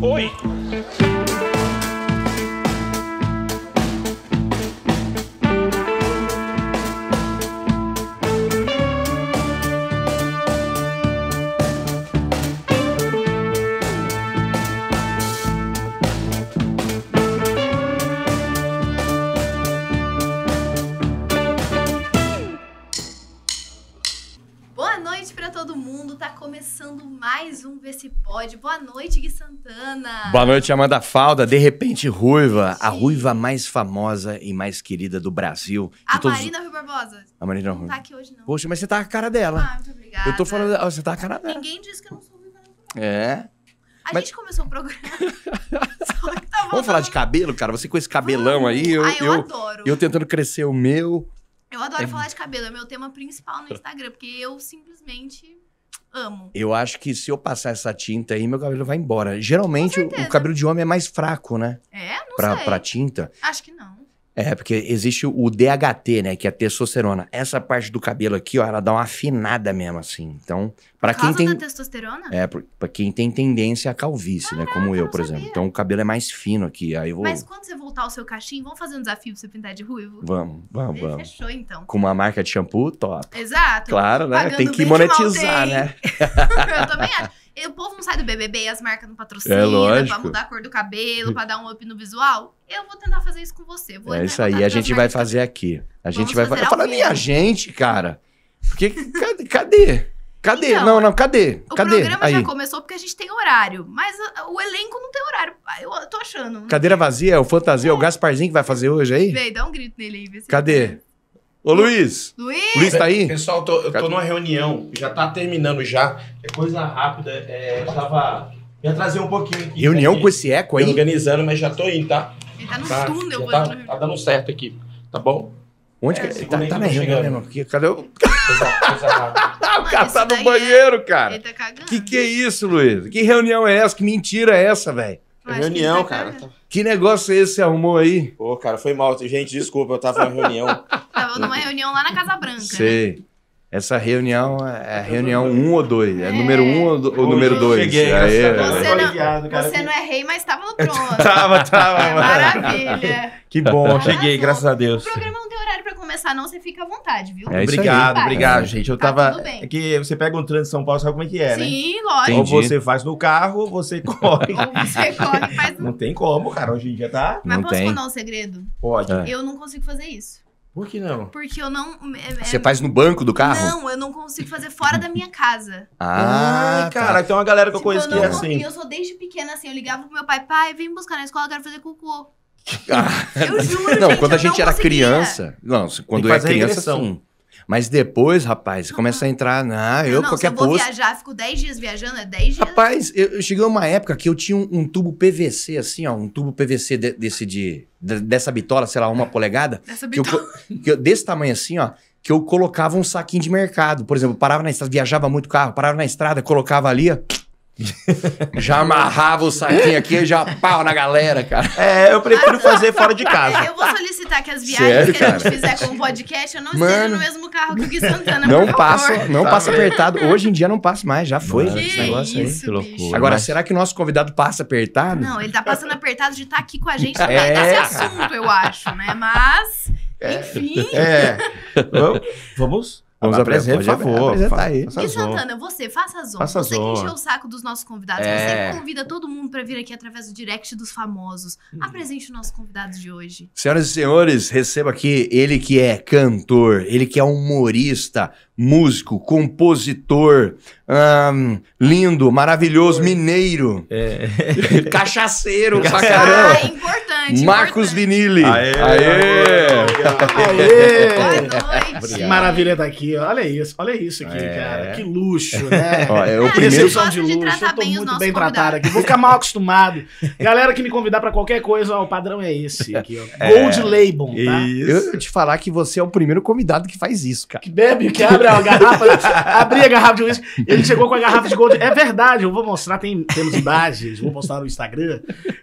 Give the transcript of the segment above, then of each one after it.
Oi! Boa noite, Amanda Falda, de repente ruiva, Sim. a ruiva mais famosa e mais querida do Brasil. A todos... Marina Rui Barbosa. A Marina Rui. Não tá aqui hoje não. Poxa, mas você tá a cara dela. Ah, muito obrigada. Eu tô falando, você tá a cara dela. Ninguém disse que eu não sou ruiva. É. A mas... gente começou o programa. Vamos falar de cabelo, cara? Você com esse cabelão aí, eu, ah, eu, eu adoro. Eu tentando crescer o meu. Eu adoro é... falar de cabelo, é meu tema principal no tá. Instagram, porque eu simplesmente Amo. Eu acho que se eu passar essa tinta aí, meu cabelo vai embora. Geralmente, o cabelo de homem é mais fraco, né? É, não pra, sei. Pra tinta. Acho que não. É, porque existe o DHT, né? Que é a testosterona. Essa parte do cabelo aqui, ó, ela dá uma afinada mesmo, assim. Então, para quem tem. Da testosterona? É, pra quem tem tendência à calvície, Caraca, né? Como eu, por sabia. exemplo. Então o cabelo é mais fino aqui. Aí vou... Mas quando você voltar ao seu cachinho, vamos fazer um desafio pra você pintar de ruivo? Vamos, vamos, vamos. Fechou, então. Com uma marca de shampoo, top. Exato. Claro, né? Pagando tem que monetizar, né? eu também acho o povo não sai do BBB, as marcas não patrocinam, é lógico. pra mudar a cor do cabelo, pra dar um up no visual. Eu vou tentar fazer isso com você. Vou é isso aí, a gente marcas. vai fazer aqui. A gente vai fazer. Falando em a gente, cara. Porque, cadê? cadê? Cadê? Então, não, não, cadê? cadê? O programa aí. já começou porque a gente tem horário, mas o elenco não tem horário. Ah, eu tô achando. Cadeira vazia, o fantasia, é. o Gasparzinho que vai fazer hoje aí? Vem, dá um grito nele aí. Cadê? Tá Ô, Luiz. Luiz. Luiz tá aí? Pessoal, tô, eu tô numa reunião, já tá terminando já. É coisa rápida, é, eu tava... Ia trazer um pouquinho aqui. Reunião aqui, tá com esse eco aí? Organizando, mas já tô indo, tá? Ele tá no tá, eu Tá, no... tá dando certo aqui, tá bom? Onde é, tá? Tá que... Tá, tá na reunião, né, mano? cadê o... Ah, o cara tá no é- banheiro, cara. Ele tá cagando. Que que é isso, Luiz? Que reunião é essa? Que mentira é essa, velho? É reunião, que cara. Tá- que negócio é esse você arrumou aí? Pô, cara, foi mal. Gente, desculpa, eu tava numa reunião. tava numa reunião lá na Casa Branca. Né? Sei. Né? Essa reunião é, é reunião 1 um ou 2. É. é número 1 um ou, ou número 2? Cheguei. Aí, é, é. você, não, você não é rei, mas estava no trono. tava, tava. É, maravilha. Que bom, cheguei, graças a Deus. O programa para começar, não, você fica à vontade, viu? É obrigado, obrigado, gente. Eu tá tava. É que você pega um trânsito de São Paulo, sabe como é que é, Sim, né? Sim, lógico. Entendi. Ou você faz no carro, ou você corre. ou você corre, faz. Não tem como, cara. Hoje em dia tá. Mas não posso tem. contar um segredo? Pode. É. Eu não consigo fazer isso. Por que não? Porque eu não. É, é você é, faz no banco do carro? Não, eu não consigo fazer fora da minha casa. Ah, Ai, tá. cara, tá. tem uma galera que tipo, eu conheço eu que é assim. Eu sou desde pequena assim, eu ligava pro meu pai, pai, vem me buscar na né? escola, eu quero fazer cocô. Ah, eu juro. Não, gente, quando a gente era conseguia. criança. Não, quando é criança, sim. Mas depois, rapaz, você começa a entrar ah Eu, não, qualquer coisa. eu vou viajar, fico 10 dias viajando, é 10 dias. Rapaz, eu, eu cheguei uma época que eu tinha um, um tubo PVC, assim, ó, um tubo PVC de, desse de, de, dessa bitola, sei lá, uma polegada. Dessa bitola. Que eu, que eu, desse tamanho assim, ó, que eu colocava um saquinho de mercado. Por exemplo, parava na estrada, viajava muito carro, parava na estrada, colocava ali, ó já amarrava o saquinho aqui e já pau na galera, cara. É, eu prefiro fazer fora de casa. É, eu vou solicitar que as viagens Sério, que a gente cara? fizer com o podcast eu não Mano. esteja no mesmo carro que o Gui Santana. Não passa, não tá passa apertado. Hoje em dia não passa mais, já foi Mano, esse negócio isso, aí. Que loucura. Agora, mas... será que o nosso convidado passa apertado? Não, ele tá passando apertado de estar tá aqui com a gente tá, é. nesse tá assunto, eu acho, né? Mas, é. enfim. É. Vamos? Vamos apresentar, por favor. Apresentar aí. E Santana, você, faça as honras. Faça você zona. que encheu o saco dos nossos convidados. É. Você que convida todo mundo para vir aqui através do direct dos famosos. Hum. Apresente o nosso convidado de hoje. Senhoras e senhores, receba aqui ele que é cantor, ele que é humorista, músico, compositor, lindo, maravilhoso, mineiro, é. cachaceiro pra caramba. Ah, importante. Marcos importante. Vinili. Aê! Aê! Maravilha estar tá aqui, olha isso, olha isso aqui, é. cara. Que luxo, né? Ó, é o primeiro são de luxo, de eu tô bem muito bem tratado aqui. Vou ficar mal acostumado. Galera que me convidar para qualquer coisa, ó, o padrão é esse aqui, ó. É. Gold é. Label, tá? Isso. Eu, eu te falar que você é o primeiro convidado que faz isso, cara. Que bebe, que abre a garrafa, abri a garrafa de uísque, ele chegou com a garrafa de gold. É verdade, eu vou mostrar, tem, temos imagens, vou mostrar no Instagram.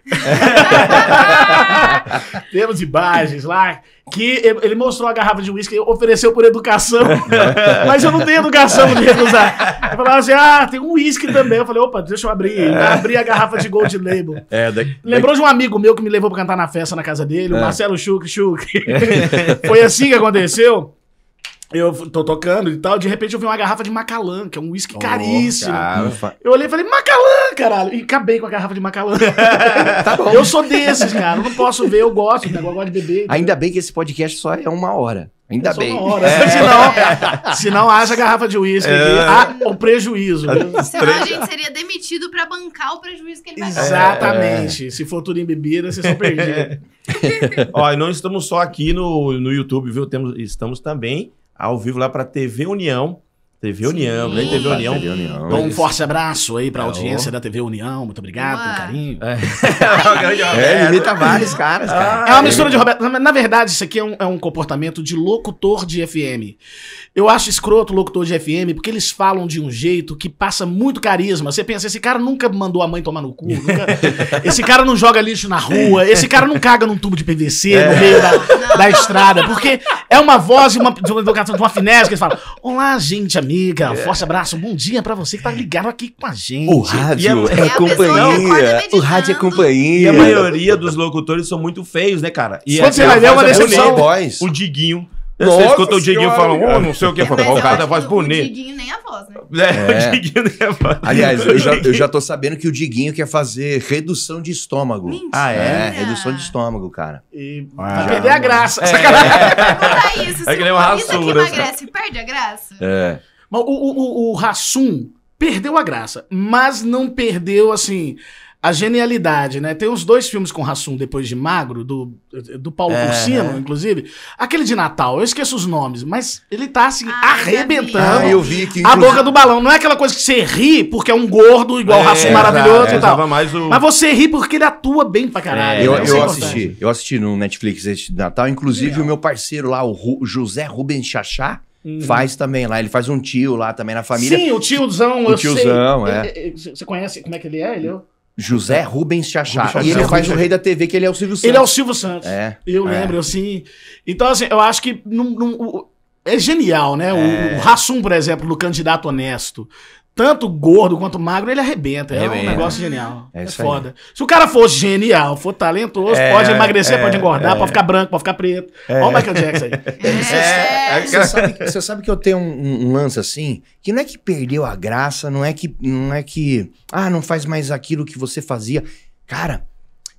temos imagens lá, que ele mostrou a garrafa de uísque, ofereceu por educação, mas eu não tenho educação de recusar. Eu falava assim, ah, tem um uísque também. Eu falei, opa, deixa eu abrir. Eu abri a garrafa de gold label. É, Lembrou de um amigo meu que me levou pra cantar na festa na casa dele, o é. Marcelo Chuk Chuk Foi assim que aconteceu. Eu tô tocando e tal, de repente eu vi uma garrafa de Macallan, que é um uísque oh, caríssimo. Cara. Eu olhei e falei, Macallan, caralho! E acabei com a garrafa de Macallan. tá bom. Eu sou desses, cara. Eu não posso ver, eu gosto, eu gosto de beber. Ainda bem que esse podcast só é uma hora. Ainda é bem. Uma hora. É. Né? não senão haja garrafa de uísque. É. Há o prejuízo. Senão a gente seria demitido para bancar o prejuízo que ele vai Exatamente. É. Se for tudo em bebida, vocês são perdidos. É. Ó, e não estamos só aqui no, no YouTube, viu? Temos, estamos também ao vivo lá para TV União. TV União, Sim. teve União. TV União. Então, um forte abraço aí pra é, audiência da TV União. Muito obrigado pelo carinho. É, é imita vários caras, cara. Ah, é uma mistura de Roberto. Na verdade, isso aqui é um, é um comportamento de locutor de FM. Eu acho escroto locutor de FM, porque eles falam de um jeito que passa muito carisma. Você pensa, esse cara nunca mandou a mãe tomar no cu. Nunca... esse cara não joga lixo na rua. Esse cara não caga num tubo de PVC é. no meio da, da estrada. Porque é uma voz de uma, de uma, de uma finesse que eles falam. Olá, gente, amigo amiga. É. Forte abraço, bom dia para você que tá ligado aqui com a gente. O rádio a, é, companhia. O rádio é companhia. E a maioria dos locutores são muito feios, né, cara? E Quando é você vai ver é uma é decepção. O Diguinho. Você escuta o Diguinho falando, oh, não sei o que, é, falando, cara, a voz bonita. O Diguinho nem a voz, né? É, é. o Diguinho nem a voz. Aliás, eu já, eu já tô sabendo que o Diguinho quer fazer redução de estômago. Mentira. Ah, é? Redução de estômago, cara. E ah, perder a graça. É, é. É, é. isso, é que nem uma rassura. Isso que emagrece, né? perde a graça. É. Mas o, o, o, o Hassum perdeu a graça, mas não perdeu, assim, a genialidade, né? Tem os dois filmes com Rassum depois de Magro, do, do Paulo é. inclusive. Aquele de Natal, eu esqueço os nomes, mas ele tá assim, ah, arrebentando ah, eu vi que, inclusive... a boca do balão. Não é aquela coisa que você ri porque é um gordo igual é, Rassum maravilhoso é, e tal. O... Mas você ri porque ele atua bem pra caralho. É, eu, né? É eu, eu assisti, eu assisti no Netflix de Natal, inclusive o meu parceiro lá, o Ru José Rubens Chachá, Uhum. Faz também lá, ele faz um tio lá também na família. Sim, o tiozão, o eu tiozão, sei. É. É, é. você conhece como é que ele é? Ele é... José Rubens Chachá. Rubens e ele faz o rei da TV, que ele é o Silvio Santos. Ele é o Silvio Santos. É. Eu é. lembro, assim. Então, assim, eu acho que não, é genial, né? É. O, o Hassum, por exemplo, no Candidato Honesto tanto gordo quanto magro, ele arrebenta. É, é um mesmo. negócio genial. É, é foda. Aí. Se o cara for genial, for talentoso, é, pode emagrecer, é, pode engordar, é. pode ficar branco, pode ficar preto. É. Olha o Michael Jackson aí. Você, sabe, você, sabe, que eu tenho um, um, lance assim, que não é que perdeu a graça, não é que não é que ah, não faz mais aquilo que você fazia. Cara,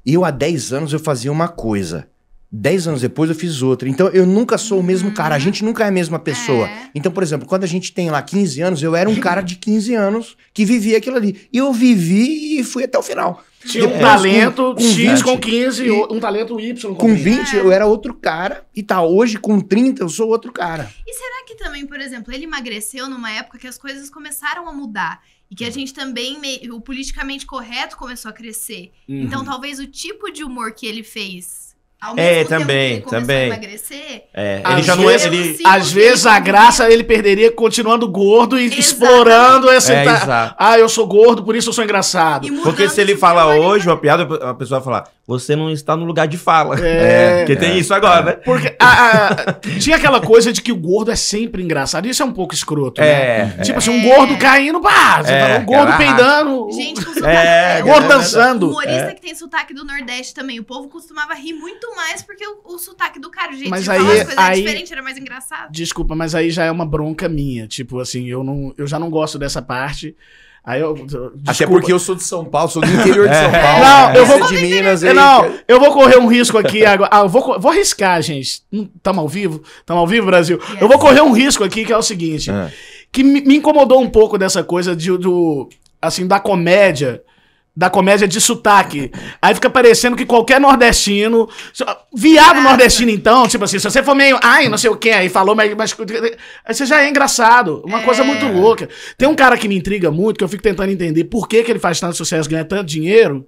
eu há 10 anos eu fazia uma coisa. Dez anos depois eu fiz outra. Então eu nunca sou o mesmo cara. A uhum. gente nunca é a mesma pessoa. É. Então, por exemplo, quando a gente tem lá 15 anos, eu era um cara de 15 anos que vivia aquilo ali. E eu vivi e fui até o final. Tinha depois, um talento com, com X com 15, e, um talento Y com, com 20. 20 é. eu era outro cara. E tá, hoje com 30 eu sou outro cara. E será que também, por exemplo, ele emagreceu numa época que as coisas começaram a mudar? E que a gente também, o politicamente correto começou a crescer. Então, uhum. Então talvez o tipo de humor que ele fez é, também, também. Emagrecer, é, ele já não é, ele... Às vezes a graça ele perderia continuando gordo e Exatamente. explorando essa. É, ta... Ah, eu sou gordo, por isso eu sou engraçado. Porque se ele falar hoje uma piada, a pessoa vai falar: você não está no lugar de fala. É. é porque tem é, isso agora, é. né? Porque a, a, tinha aquela coisa de que o gordo é sempre engraçado. Isso é um pouco escroto, né? É. é. Tipo assim, um é. gordo caindo, pá! Você é. Tá um gordo Caraca. É peidando. Gente, com sotaque. É, gordo dançando. Humorista que tem sotaque do Nordeste também. O povo costumava rir muito mais porque o, o sotaque do cara, gente, mas aí, falar aí, diferente, era mais engraçado. Desculpa, mas aí já é uma bronca minha. Tipo assim, eu, não, eu já não gosto dessa parte. Aí eu, Até porque eu sou de São Paulo, sou do interior de é. São Paulo. não, né? eu vou é de Minas. Aí, não, eu vou correr um risco aqui agora. Ah, vou, vou arriscar, gente. Hum, tamo ao vivo? Tamo ao vivo, Brasil? Yes. Eu vou correr um risco aqui que é o seguinte. É. Que me, me incomodou um pouco dessa coisa de, do, assim, da comédia da comédia de sotaque. Aí fica parecendo que qualquer nordestino. Viado nordestino, então, tipo assim, se você for meio. Ai, não sei o que, aí falou, mas, mas. Aí você já é engraçado. Uma é. coisa muito louca. Tem um cara que me intriga muito, que eu fico tentando entender por que, que ele faz tanto sucesso, ganha tanto dinheiro.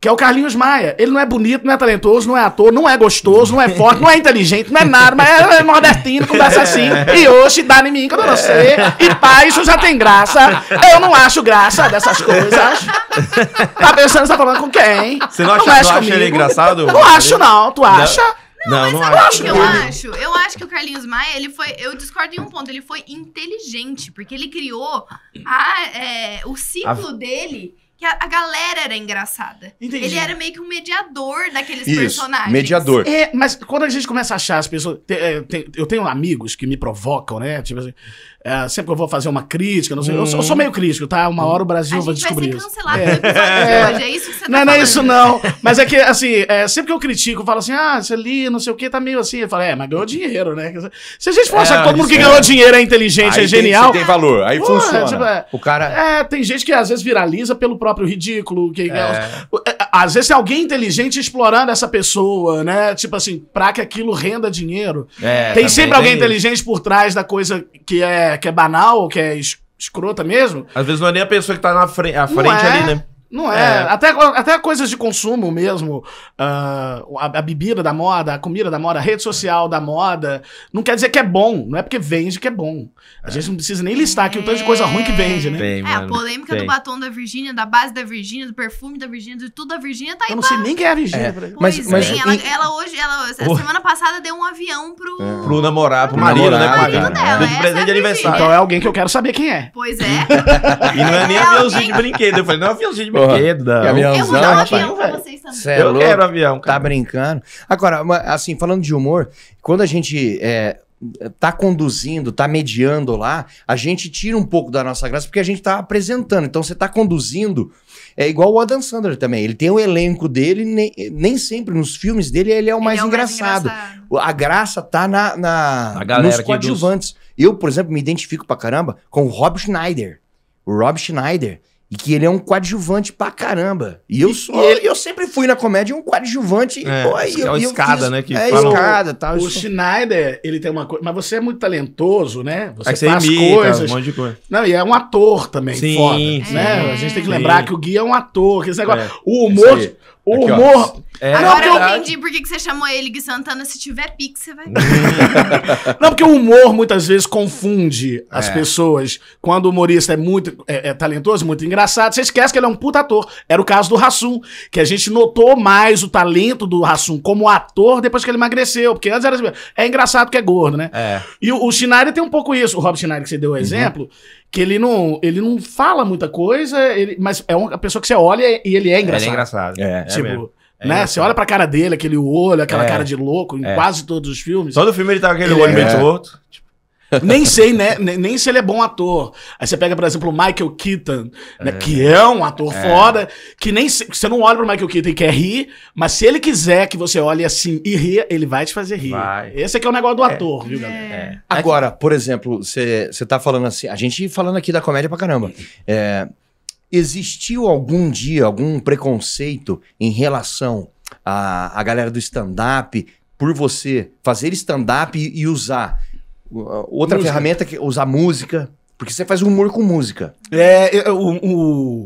Que é o Carlinhos Maia. Ele não é bonito, não é talentoso, não é ator, não é gostoso, não é forte, não é inteligente, não é nada, mas é, é nordestino, conversa assim. E hoje dá em mim que eu não sei. E pá, isso já tem graça. Eu não acho graça dessas coisas. Tá pensando, você tá falando com quem? Você não acha, não acha, não acha ele engraçado? Não acho, não. Tu acha? Não. Não, não, mas não acho. Que eu acho? Eu acho que o Carlinhos Maia, ele foi. Eu discordo em um ponto. Ele foi inteligente, porque ele criou a, é, o ciclo a... dele que a, a, galera era engraçada. Entendi. Ele era meio que um mediador daqueles Isso, personagens. Mediador. É, mas quando a gente começa a achar as pessoas. Tem, é, tem, eu tenho amigos que me provocam, né? Tipo assim, é, sempre que eu vou fazer uma crítica, não sei. Hum. Eu, sou, eu, sou, hum. meio crítico, tá? Uma hora o Brasil vai descobrir. Vai ser cancelado isso. É. é. hoje, é isso que você tá Não, falando. não é isso, não. Mas é que, assim, é, sempre que eu critico, eu falo assim, ah, você li, não sei o que, tá meio assim. Eu falo, é, mas ganhou dinheiro, né? Se a gente for é, achar que todo mundo que ganhou dinheiro é inteligente, é aí é genial. Tem, tem valor, aí pô, funciona. Tipo, o cara. É, tem gente que às vezes viraliza pelo próprio ridículo. Que, é às vezes tem alguém inteligente explorando essa pessoa, né? Tipo assim, pra que aquilo renda dinheiro. É, tem sempre alguém tem inteligente isso. por trás da coisa que é, que é banal, que é escrota mesmo. Às vezes não é nem a pessoa que tá na frente, à frente é. ali, né? Não é. é. Até, até coisas de consumo mesmo. Uh, a, a, bebida da moda, a comida da moda, a rede social da moda. Não quer dizer que é bom. Não é porque vende que é bom. A é. gente não precisa nem listar aqui o tanto de coisa ruim que vende, né? Tem, é, a polêmica do batom da Virgínia, da base da Virgínia, do perfume da Virgínia, de tudo da Virgínia tá aí. Eu não sei nem quem é a Virgínia. É. Mas, mas bem, é. ela, ela, hoje, ela, semana passada deu um avião pro. É. Pro namorado, pro marido, né? Pro né, marido dela. De presente de é aniversário. Então é alguém que eu quero saber quem é. Pois é. e não é nem aviãozinho de brinquedo. Eu falei, não é aviãozinho de brinquedo eu mandava um avião pra vocês também. Cê é eu louco. quero avião, cara. Tá brincando. Agora, assim, falando de humor, quando a gente... É, tá conduzindo, tá mediando lá, a gente tira um pouco da nossa graça porque a gente tá apresentando. Então você tá conduzindo, é igual o Adam Sandler também. Ele tem o elenco dele, nem, nem sempre nos filmes dele ele é o, ele mais, é o engraçado. mais, engraçado. A graça tá na, na nos coadjuvantes. Dos... Eu, por exemplo, me identifico pra caramba com o Rob Schneider. O Rob Schneider, e que ele é um coadjuvante pra caramba. E eu, sou, e ele, eu sempre fui na comédia um coadjuvante. É, pô, é escada, eu, né? Que é falou, escada tal. O Schneider, ele tem uma coisa. Mas você é muito talentoso, né? Você, é você faz imita, coisas. Um monte de coisa. Não, e é um ator também, sim, foda. Sim, né? A gente tem que sim. lembrar que o Gui é um ator. Que esse negócio. É, o humor. O Aqui, humor. É Agora eu entendi por que você chamou ele Gui Santana. Se tiver pique, você vai. não, porque o humor muitas vezes confunde as é. pessoas. Quando o humorista é muito é, é, talentoso, muito engraçado, você esquece que ele é um puta ator. Era o caso do Rassum, que a gente notou mais o talento do Rassum como ator depois que ele emagreceu. Porque antes era. Assim, é engraçado que é gordo, né? É. E o, o Schneider tem um pouco isso. O Rob Schneider, que você deu o uhum. exemplo. Uhum que ele não, ele não fala muita coisa, ele, mas é uma pessoa que você olha e é ele é engraçado. Ele é, é, tipo, né? é engraçado. É, tipo, é né? Você olha pra cara dele, aquele olho, aquela cara de louco, em quase todos os filmes. Todo filme ele tá com aquele olho meio torto. Tipo, nem sei, né? Nem se ele é bom ator. Aí você pega, por exemplo, o Michael Keaton, né? é. que é um ator é. foda, que nem se... você não olha pro Michael Keaton e quer rir, mas se ele quiser que você olhe assim e ria, ele vai te fazer rir. Vai. Esse aqui é, é o negócio do é. ator, viu, é. galera? Agora, por exemplo, você tá falando assim, a gente falando aqui da comédia pra caramba. existiu algum dia algum preconceito em relação à, à galera do stand-up por você fazer stand-up e usar Outra música. ferramenta que é usar música. Porque você faz humor com música. É, o,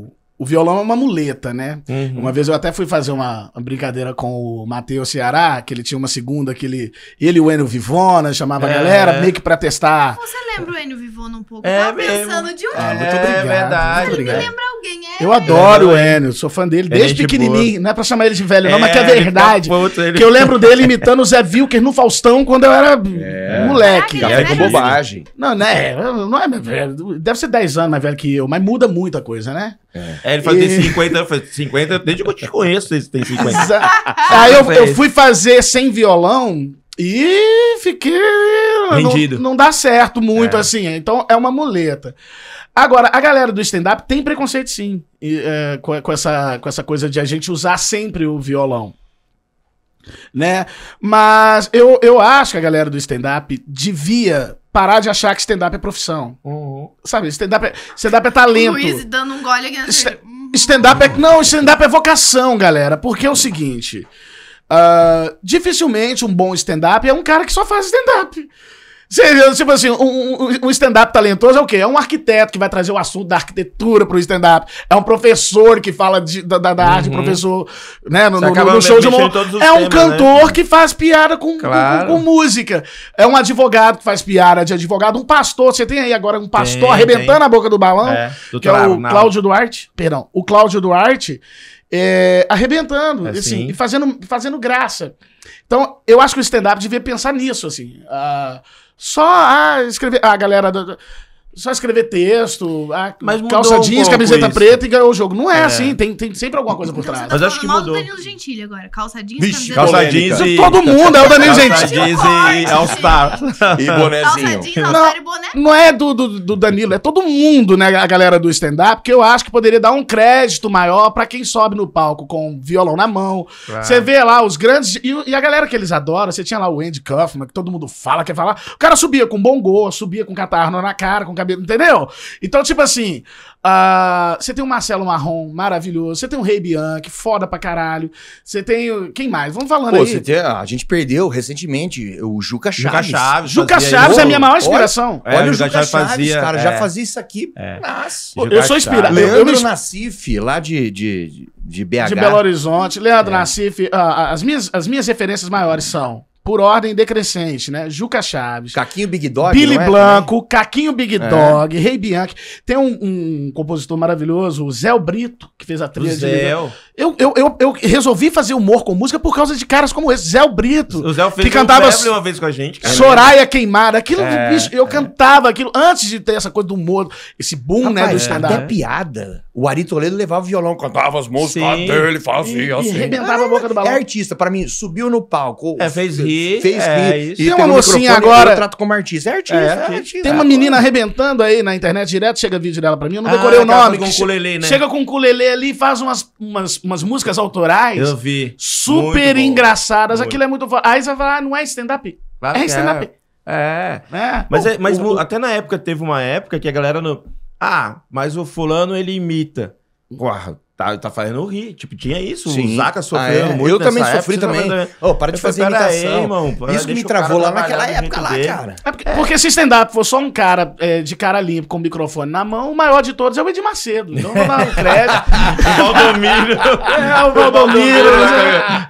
o, o violão é uma muleta, né? Uhum. Uma vez eu até fui fazer uma, brincadeira com o Matheus Ceará, que ele tinha uma segunda que ele, ele e o Enio Vivona chamava é. a galera, meio que pra testar. Você lembra o Enio Vivona um pouco? É Tava mesmo. pensando de um. Ah, muito obrigado. É verdade. Muito obrigado. lembra alguém, é. Eu adoro é. o Enio, sou fã dele é desde pequenininho. Boa. Não é pra chamar ele de velho, não, mas que é, é tá verdade. Puto, ele... Que eu lembro dele imitando o Zé Vilker no Faustão quando eu era é. moleque. Café com bobagem. Não, né? Não é, velho. Deve ser 10 anos mais velho que eu, mas muda muita coisa, né? É. Aí ele fazia e... 50, eu falei, 50, desde que eu te conheço, você tem 50. Aí eu, eu fui fazer sem violão e fiquei. Vendido. Não, não dá certo muito é. assim. É, então é uma muleta. Agora, a galera do stand-up tem preconceito sim e, é, com, com, essa, com essa coisa de a gente usar sempre o violão. Né? Mas eu, eu acho que a galera do stand-up devia parar de achar que stand-up é profissão. Uhum. Sabe? Stand-up é, stand é talento. Luiz dando um gole aqui na uhum. Stand-up é. Não, stand-up é vocação, galera. Porque é o seguinte. Uh, dificilmente um bom stand-up é um cara que só faz stand-up tipo assim, um, um stand-up talentoso é o quê? É um arquiteto que vai trazer o assunto da arquitetura pro stand-up. É um professor que fala de, da, da, arte, uhum. professor, né? No, no, no show de mão É um temas, né? cantor né? que faz piada com, claro. com, com, com, música. É um advogado que faz piada de advogado. Um pastor, você tem aí agora um pastor tem, arrebentando tem. a boca do balão, é, do que é o não. Cláudio Duarte. Perdão, o Cláudio Duarte é, arrebentando, é, assim. assim, e fazendo, fazendo graça. Então, eu acho que o stand-up devia pensar nisso, assim. Uh, só ah, escrever. Ah, galera. Do, do, só escrever texto, calça jeans, um camiseta isso. preta e ganhou o jogo. Não é, é, assim, tem, tem sempre alguma coisa por então trás. Tá Mas tá acho que mudou. o Danilo Gentili agora. Calça jeans, Vixe, calça jeans e... Todo mundo é o Danilo Gentili. Calça jeans e All-Star. E bonezinho. Calça jeans, e boné. Não é do, do, do, Danilo, é todo mundo, né, a galera do stand-up, que eu acho que poderia dar um crédito maior pra quem sobe no palco com violão na mão. Você vê lá os grandes... E, e, a galera que eles adoram, você tinha lá o Andy Kaufman, que todo mundo fala, quer falar. O cara subia com bom gosto, subia com catarro na cara, com cabelo, entendeu? Então, tipo assim, ah, você tem o Marcelo Marrom, maravilhoso. Você tem o Rei Bianchi, foda pra caralho. Você tem. O... Quem mais? Vamos falando Pô, aí. Tem, ah, a gente perdeu recentemente o Juca Chaves. Juca Chaves, Juca Chaves é a minha maior inspiração. Olha, é, olha o Juca, Chaves, fazia, cara. É. Já fazia isso aqui. É. Nossa. eu sou inspirado. Leandro eu, eu Nassif, lá de, de, de BH. De Belo Horizonte. Leandro é. Nassif, uh, as, minhas, as minhas referências maiores são por ordem decrescente, né? Juca Chaves. Caquinho Big Dog. É Billy é, Blanco, Caquinho Big é. Dog, é. Rei Bianchi. Tem um, um, compositor maravilhoso, o Zé Brito, que fez a trilha. Zé. Eu, eu, eu, eu, resolvi fazer humor com música por causa de caras como esse, Zé Brito. O Zé fez que cantava o uma vez com a gente. Cara. Soraya Queimada. Aquilo, é, bicho, eu é. cantava aquilo antes de ter essa coisa do humor, esse boom, Rapaz, né, do stand-up. piada. O Ari Toledo levava o violão, cantava as músicas ah, Sim. dele, fazia assim. Arrebentava a boca do é, balão. É artista, pra mim, subiu no palco. É, fez rir. Fez é, rir. E tem uma mocinha agora. Eu trato como artista. É artista, é, é, artista. artista. Tem uma menina arrebentando aí na internet direto, chega vídeo dela pra mim. Eu não ah, decorei o nome. Com ukulele, né? Chega com o ukulele ali, faz umas, umas, umas músicas autorais. Eu vi. Super muito engraçadas. Aquilo é muito Aí você vai falar, ah, não é stand-up. Claro ah, é stand-up. É. é. Né? Mas, é, mas o, até na época, teve uma época que a galera. No ah, mas o fulano ele imita. Uau, tá, tá fazendo rir. Tipo, tinha isso. Sim. O Zaca sofreu ah, é? muito. Eu também época, sofri também. Ô, oh, para eu de fazer imitação. Aí, irmão, isso que me travou lá naquela época lá, dele. cara. É porque, é. porque se stand-up for só um cara é, de cara limpo com o microfone na mão, o maior de todos é o Ed Macedo. Então vou dar um crédito. Valdomiro. É, o né? Valdomiro.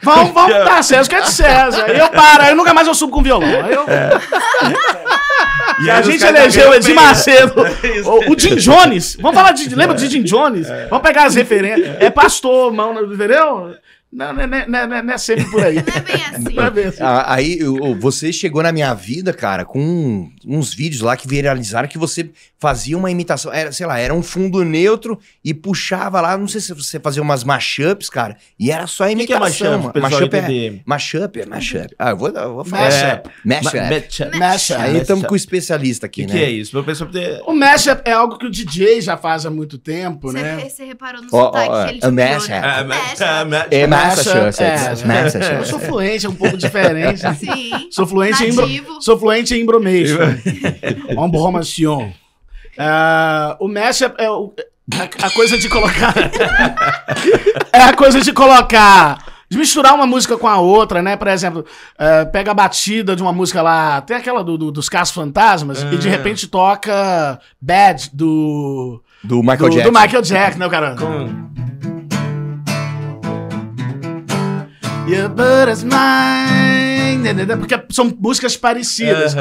vamos, vamos dar César, que é de César. Eu paro, eu nunca mais eu subo com violão. Eu... É. E a gente elegeu de né? Macedo, é o, o Jim Jones. Vamos falar de. Lembra de Jim Jones? É. Vamos pegar as referências. É, é pastor, mão, entendeu? Não, é, é, não é, não, é, não é, sempre por aí. não é bem assim. Não é bem assim. Ah, aí eu, você chegou na minha vida, cara, com uns vídeos lá que viralizaram que você fazia uma imitação. Era, sei lá, era um fundo neutro e puxava lá. Não sei se você fazia umas mashups, cara. E era só imitação. O que, que é mashup? É mashup é, mashup é mashup. Uhum. Ah, eu vou, eu vou falar. Mashup. Mashup. mashup. Aí estamos com o especialista aqui, que né? O que é isso? O mashup é algo que o DJ já faz há muito tempo, você, né? Você reparou no oh, sotaque oh, que ele te né? mashup. É mashup. Massachusetts. Massachusetts. É. Massachusetts. Eu sou fluente, é um pouco diferente. Sim. Sou fluente, Nativo. em, bro, sou fluente em bromês. Embromation. uh, o Mesh é, é o, a, é a, coisa de colocar. é a coisa de colocar. De misturar uma música com a outra, né? Por exemplo, uh, pega a batida de uma música lá, tem aquela do, do dos Casos Fantasmas, e de ah. repente toca Bad do. Do Michael do, Jackson. Do Michael Jackson, né, cara? Com... Your butt is mine. Né, né, né, porque são músicas parecidas.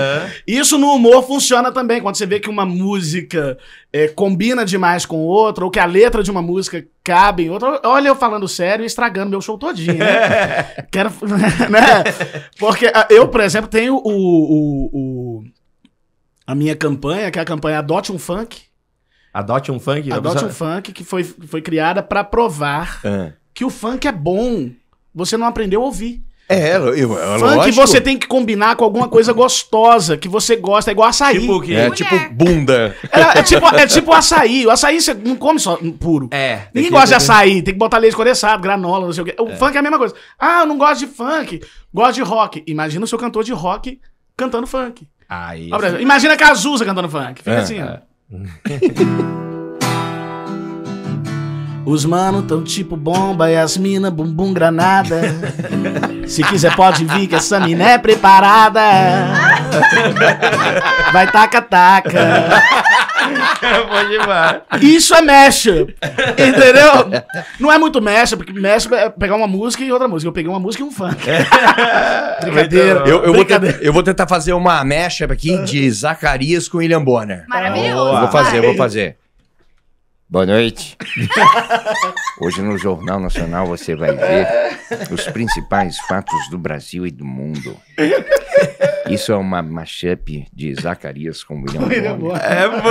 Isso no humor funciona também, quando você vê que uma música é, combina demais com outra, ou que a letra de uma música cabe em outra. Olha eu falando sério e estragando meu show todinho, né? Quero. né? Porque ah, eu, por exemplo, tenho o, o, o, a minha campanha, que é a campanha Adote um Funk. Adote um Funk? Adote um Funk, que foi, foi criada para provar. Ah. Que o funk é bom você não aprendeu a ouvir. É, é eu, eu é Funk lógico. você tem que combinar com alguma coisa gostosa, que você gosta, é igual açaí. Tipo É, tipo bunda. É, é, tipo, é tipo açaí. O açaí você não come só puro. É. Ninguém gosta de açaí, tem que botar leite condensado, granola, não sei o quê. O é. funk é a mesma coisa. Ah, eu não gosto de funk, gosto de rock. Imagina o seu cantor de rock cantando funk. Aí. Ah, Imagina a Cazuza cantando funk. Fica é. assim, ó. Os mano tão tipo bomba e as mina bumbum granada. Se quiser pode vir que essa mina é preparada. Vai taca taca. É Isso é mecha, entendeu? Não é muito mecha, porque mecha é pegar uma música e outra música. Eu peguei uma música e um funk. É. Brincadeira. Eu, eu, Vou, eu vou tentar fazer uma mecha aqui de Zacarias com William Bonner. Maravilhoso. vou fazer, vou fazer. Boa noite. Hoje no Jornal Nacional você vai ver os principais fatos do Brasil e do mundo. Isso é uma mashup de Zacarias com William Bonner. É bom,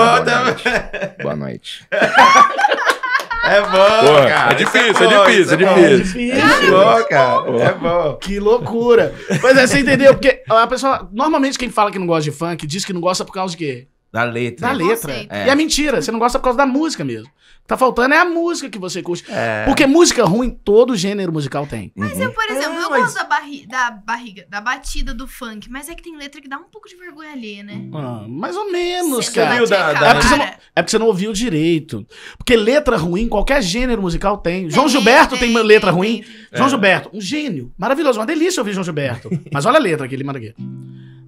Boa noite. É bom, Porra, cara. É difícil, é, bom, é difícil, é, difícil, é difícil. É bom, cara. É bom. Que loucura. Mas é, você entendeu? Porque a pessoa. Normalmente quem fala que não gosta de funk diz que não gosta por causa de quê? Da letra. Da letra. É. E é mentira, você não gosta por causa da música mesmo. O que tá faltando é a música que você curte. É. Porque música ruim, todo gênero musical tem. Mas eu, uhum. por exemplo, é, eu gosto da, barri da barriga, da batida do funk, mas é que tem letra que dá um pouco de vergonha ali, né? Ah, mais ou menos, você cara. Da, da... É, porque não, é, porque você não, ouviu direito. Porque letra ruim, qualquer gênero musical tem. João Gilberto tem, letra ruim. João é. Gilberto, um gênio. Maravilhoso, uma delícia ouvir João Gilberto. mas olha a letra que ele manda aqui.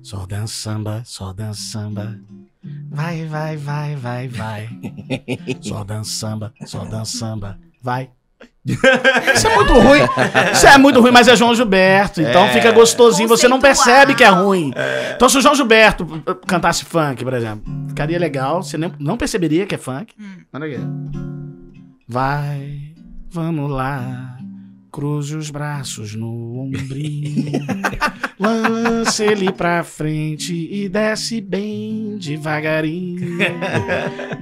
Só samba, só dança samba Vai, vai, vai, vai, vai. Só dança samba, só é. dança samba. Vai, isso é muito ruim. Isso é muito ruim, mas é João Gilberto. É. Então é, fica gostosinho. Você não percebe que é ruim. É. Então, se o João Gilberto uh, cantasse funk, por exemplo, ficaria legal. Você nem, não perceberia que é funk. Hum. Olha aqui. Vai, vamos lá. Cruze os braços no ombrinho, lance ele pra frente e desce bem devagarinho.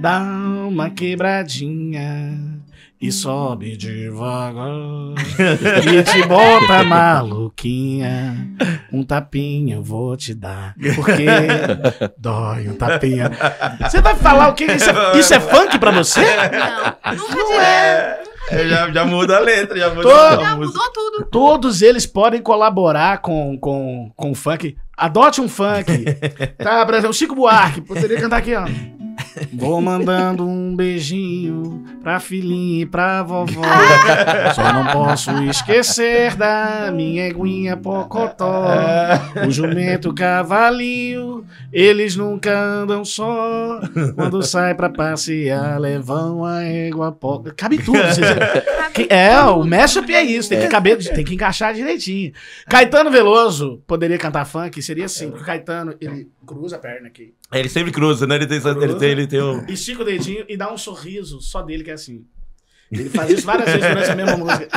Dá uma quebradinha e sobe devagar e te bota maluquinha. Um tapinha eu vou te dar, porque dói um tapinha. Você vai falar o que? Isso é, isso é funk pra você? Não, nunca não é. É, já, já muda a letra, já muda Todo, Já mudou tudo. Todos eles podem colaborar com, com, com o funk. Adote um funk. tá, por exemplo, Chico Buarque. Poderia cantar aqui, ó. Vou mandando um beijinho pra filhinha e pra vovó. Só não posso esquecer da minha eguinha pocotó. O jumento cavalinho, eles nunca andam só. Quando sai pra passear, levam a égua pocotó. Cabe tudo. Vocês... Cabe é, tudo. o mashup é isso. Tem que, é. caber, tem que encaixar direitinho. Caetano Veloso poderia cantar funk? Seria assim. o Caetano, ele cruza a perna aqui. ele sempre cruza, né? Ele tem, cruza, ele tem, ele tem um... Estica o dedinho e dá um sorriso só dele, que é assim. Ele faz isso várias vezes durante a mesma música.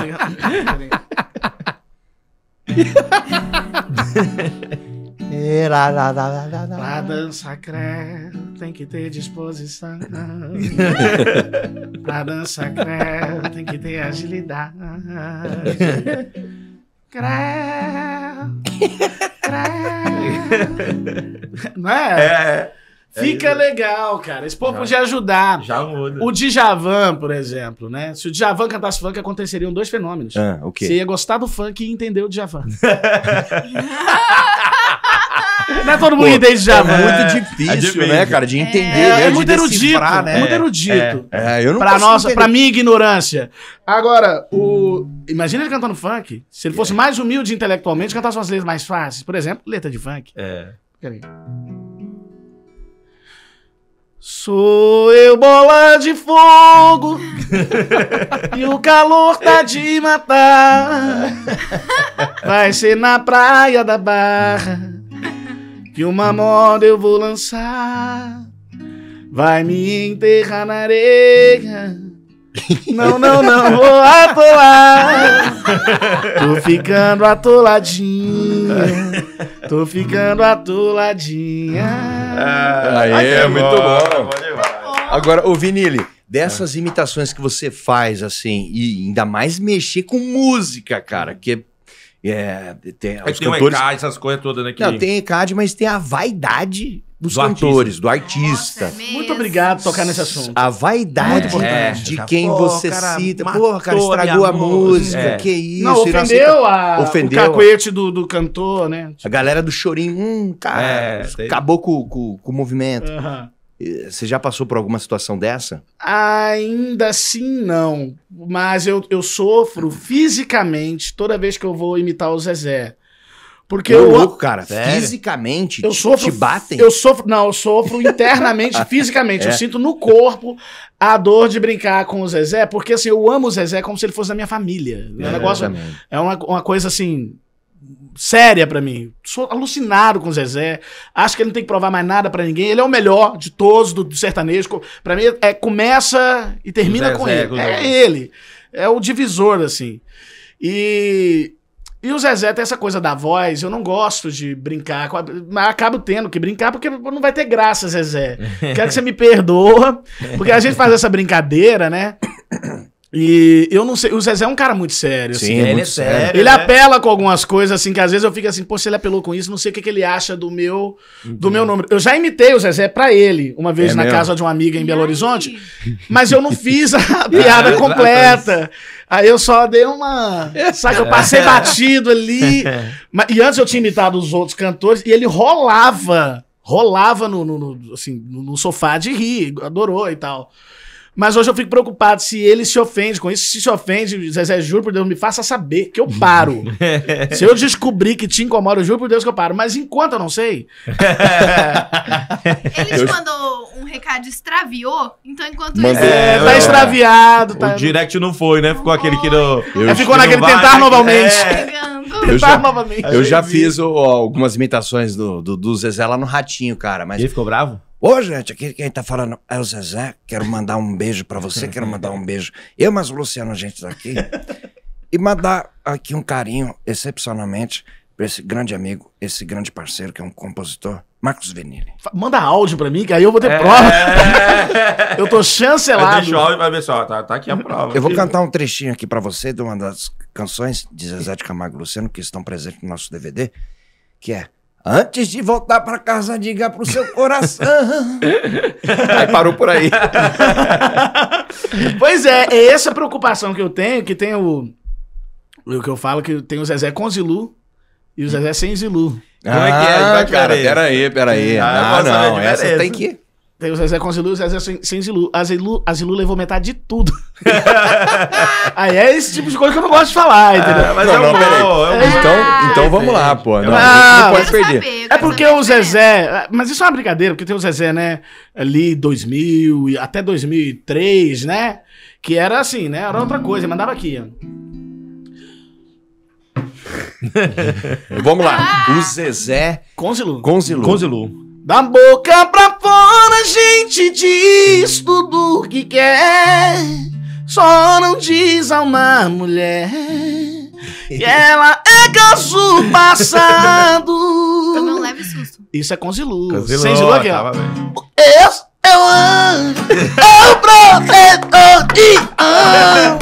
pra dança cré, tem que ter disposição. pra dança cré, tem que ter agilidade. É. Não é? É. Fica é legal, cara. Esse povo já, podia ajudar. Já muda. O Djavan, por exemplo, né? Se o Djavan cantasse funk, aconteceriam dois fenômenos. Ah, okay. Você ia gostar do funk e entender o Djavan. Não é todo mundo Pô, desde já, é mano. É muito difícil, é né, cara, de é, entender, é, né, é muito de erudito, né? É muito erudito. É, é, eu não pra nossa, entender. Pra minha ignorância. Agora, o... Imagina ele cantando funk. Se ele fosse mais humilde intelectualmente, cantasse umas letras mais fáceis. Por exemplo, letra de funk. É. Peraí. Sou eu bola de fogo e o calor tá de matar. Vai ser na praia da Barra que uma moda eu vou lançar. Vai me enterrar na areia. Não, não, não vou atolar. Tô ficando atoladinha. Tô ficando atoladinha. Ah, aí, é muito bom. bom. Agora, ô Vinili, dessas imitações que você faz, assim, e ainda mais mexer com música, cara, que é é, tem é os tem cantores... o ECAD, essas coisas todas, né? Que... Não, tem ECAD, mas tem a vaidade dos do cantores, artista. do artista. Nossa, é Muito obrigado por tocar nesse assunto. A vaidade é, de quem você cara, cita. Porra, cara, estragou a música, é. que isso. Não, ofendeu, a, ofendeu o cacuete do, do cantor, né? Tipo... A galera do chorinho, hum, cara, é, acabou com, com, com o movimento. Uh -huh. Você já passou por alguma situação dessa? Ainda assim, não. Mas eu, eu sofro fisicamente toda vez que eu vou imitar o Zezé. Porque Meu eu. Louco, cara, fisicamente eu te, sofro, te batem? Eu sofro. Não, eu sofro internamente, fisicamente. É. Eu sinto no corpo a dor de brincar com o Zezé, porque assim, eu amo o Zezé como se ele fosse da minha família. É, é um negócio. É uma, uma coisa assim séria para mim. Sou alucinado com o Zezé. Acho que ele não tem que provar mais nada para ninguém. Ele é o melhor de todos do, do sertanejo. Para mim, é, começa e termina Zezé, com é ele. É ele. É o divisor, assim. E. E o Zezé tem essa coisa da voz, eu não gosto de brincar, mas acabo tendo que brincar porque não vai ter graça, Zezé. Quero que você me perdoa, porque a gente faz essa brincadeira, né? E eu não sei, o Zezé é um cara muito sério. Sim, é assim, ele é sério. sério. Ele né? apela com algumas coisas, assim, que às vezes eu fico assim, pô, se ele apelou com isso, não sei o que, que ele acha do meu uhum. do meu uhum. nome. Eu já imitei o Zezé pra ele, uma vez é na mesmo? casa de uma amiga em Belo Horizonte, mas eu não fiz a piada ah, completa. Aí eu só dei uma. Sabe, eu passei batido ali. e antes eu tinha imitado os outros cantores, e ele rolava, rolava no, no, no assim, no sofá de rir, adorou e tal. Mas hoje eu fico preocupado se ele se ofende com isso. Se se ofende, Zezé, juro por Deus, me faça saber que eu paro. se eu descobrir que te incomoda, juro por Deus que eu paro. Mas enquanto eu não sei. ele te mandou um recado extraviou, então enquanto Mandei, isso. É, tá é, extraviado. Tá... O direct não foi, né? Ficou não aquele que não. Eu ficou naquele tentar novamente. É. Eu já, novamente. Eu já fiz algumas imitações do, do, do Zezé lá no Ratinho, cara. Mas... Ele ficou bravo? Hoje, gente, aqui quem tá falando é o Zezé. Quero mandar um beijo para você, quero mandar um beijo. Eu, mas o Luciano, a gente tá aqui. E mandar aqui um carinho, excepcionalmente, para esse grande amigo, esse grande parceiro, que é um compositor, Marcos Venini. Manda áudio para mim, que aí eu vou ter é... prova. eu tô chancelado. Deixa o áudio pra ver só, tá, tá aqui a prova. Eu vou cantar um trechinho aqui para você de uma das canções de Zezé de Camargo e Luciano, que estão presentes no nosso DVD, que é Antes de voltar para casa, diga pro seu coração. aí parou por aí. pois é, é essa preocupação que eu tenho, que tem o. O que eu falo que tem o Zezé com Zilu e o Zezé sem Zilu. Como é que é? Ah, cara, peraí, peraí. peraí. Ah, ah, não, não essa tem que. Tem o Zezé com Azilu e o Zezé sem Zilu. Azilu, Azilu levou metade de tudo. aí é esse tipo de coisa que eu não gosto de falar, é, entendeu? Ah, mas é não, é peraí. É Então, então vamos lá, pô. Não, não pode perder. Saber, é porque o Zezé. Mas isso é uma brincadeira, porque tem o Zezé, né? Ali 2000, até 2003, né? Que era assim, né? Era outra coisa, mandava aqui, ó. Vamos lá. Ah! O Zezé. Conzilu. Conzilu. Conzilu. Da boca pra fora te diz tudo o que quer, só não diz a uma mulher que ela é caso passado. Então não leve susto. Isso é Sem Zilu aqui, ó. Eu, eu amo, eu protetor te amo,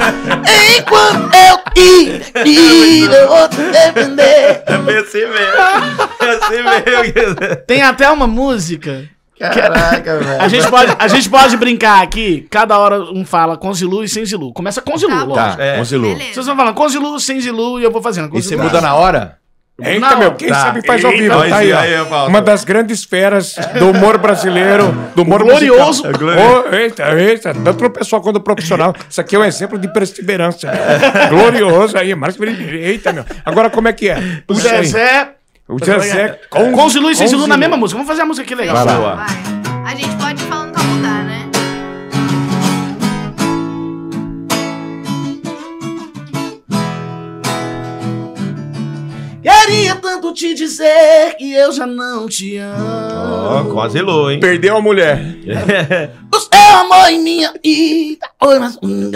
enquanto eu ir, aqui, eu vou te defender. É assim mesmo, é assim mesmo. Tem até uma música Caraca, velho. A gente, pode, a gente pode brincar aqui, cada hora um fala com Zilu e sem Zilu. Começa com Zilu, tá, lógico. Tá, é. com Zilu. Beleza. Vocês vão falando com Zilu, sem Zilu e eu vou fazendo. e você muda na hora? Eita, não, meu, quem tá. sabe faz ao vivo. Então, tá aí, aí, uma das grandes feras do humor brasileiro, do humor glorioso. Oh, eita, eita, tanto o pessoal quanto o profissional. Isso aqui é um exemplo de perseverança. glorioso aí, Marcos Eita, meu. Agora como é que é? O Zezé o Janseco. Com, com Zilu e sem Zilu na mesma música. Vamos fazer a música aqui legal. Vai lá. Vai. A gente pode ir falando pra mudar, né? Queria tanto te dizer que eu já não te amo. Oh, quase lou, hein? Perdeu a mulher. É. o seu amor em minha vida foi mais um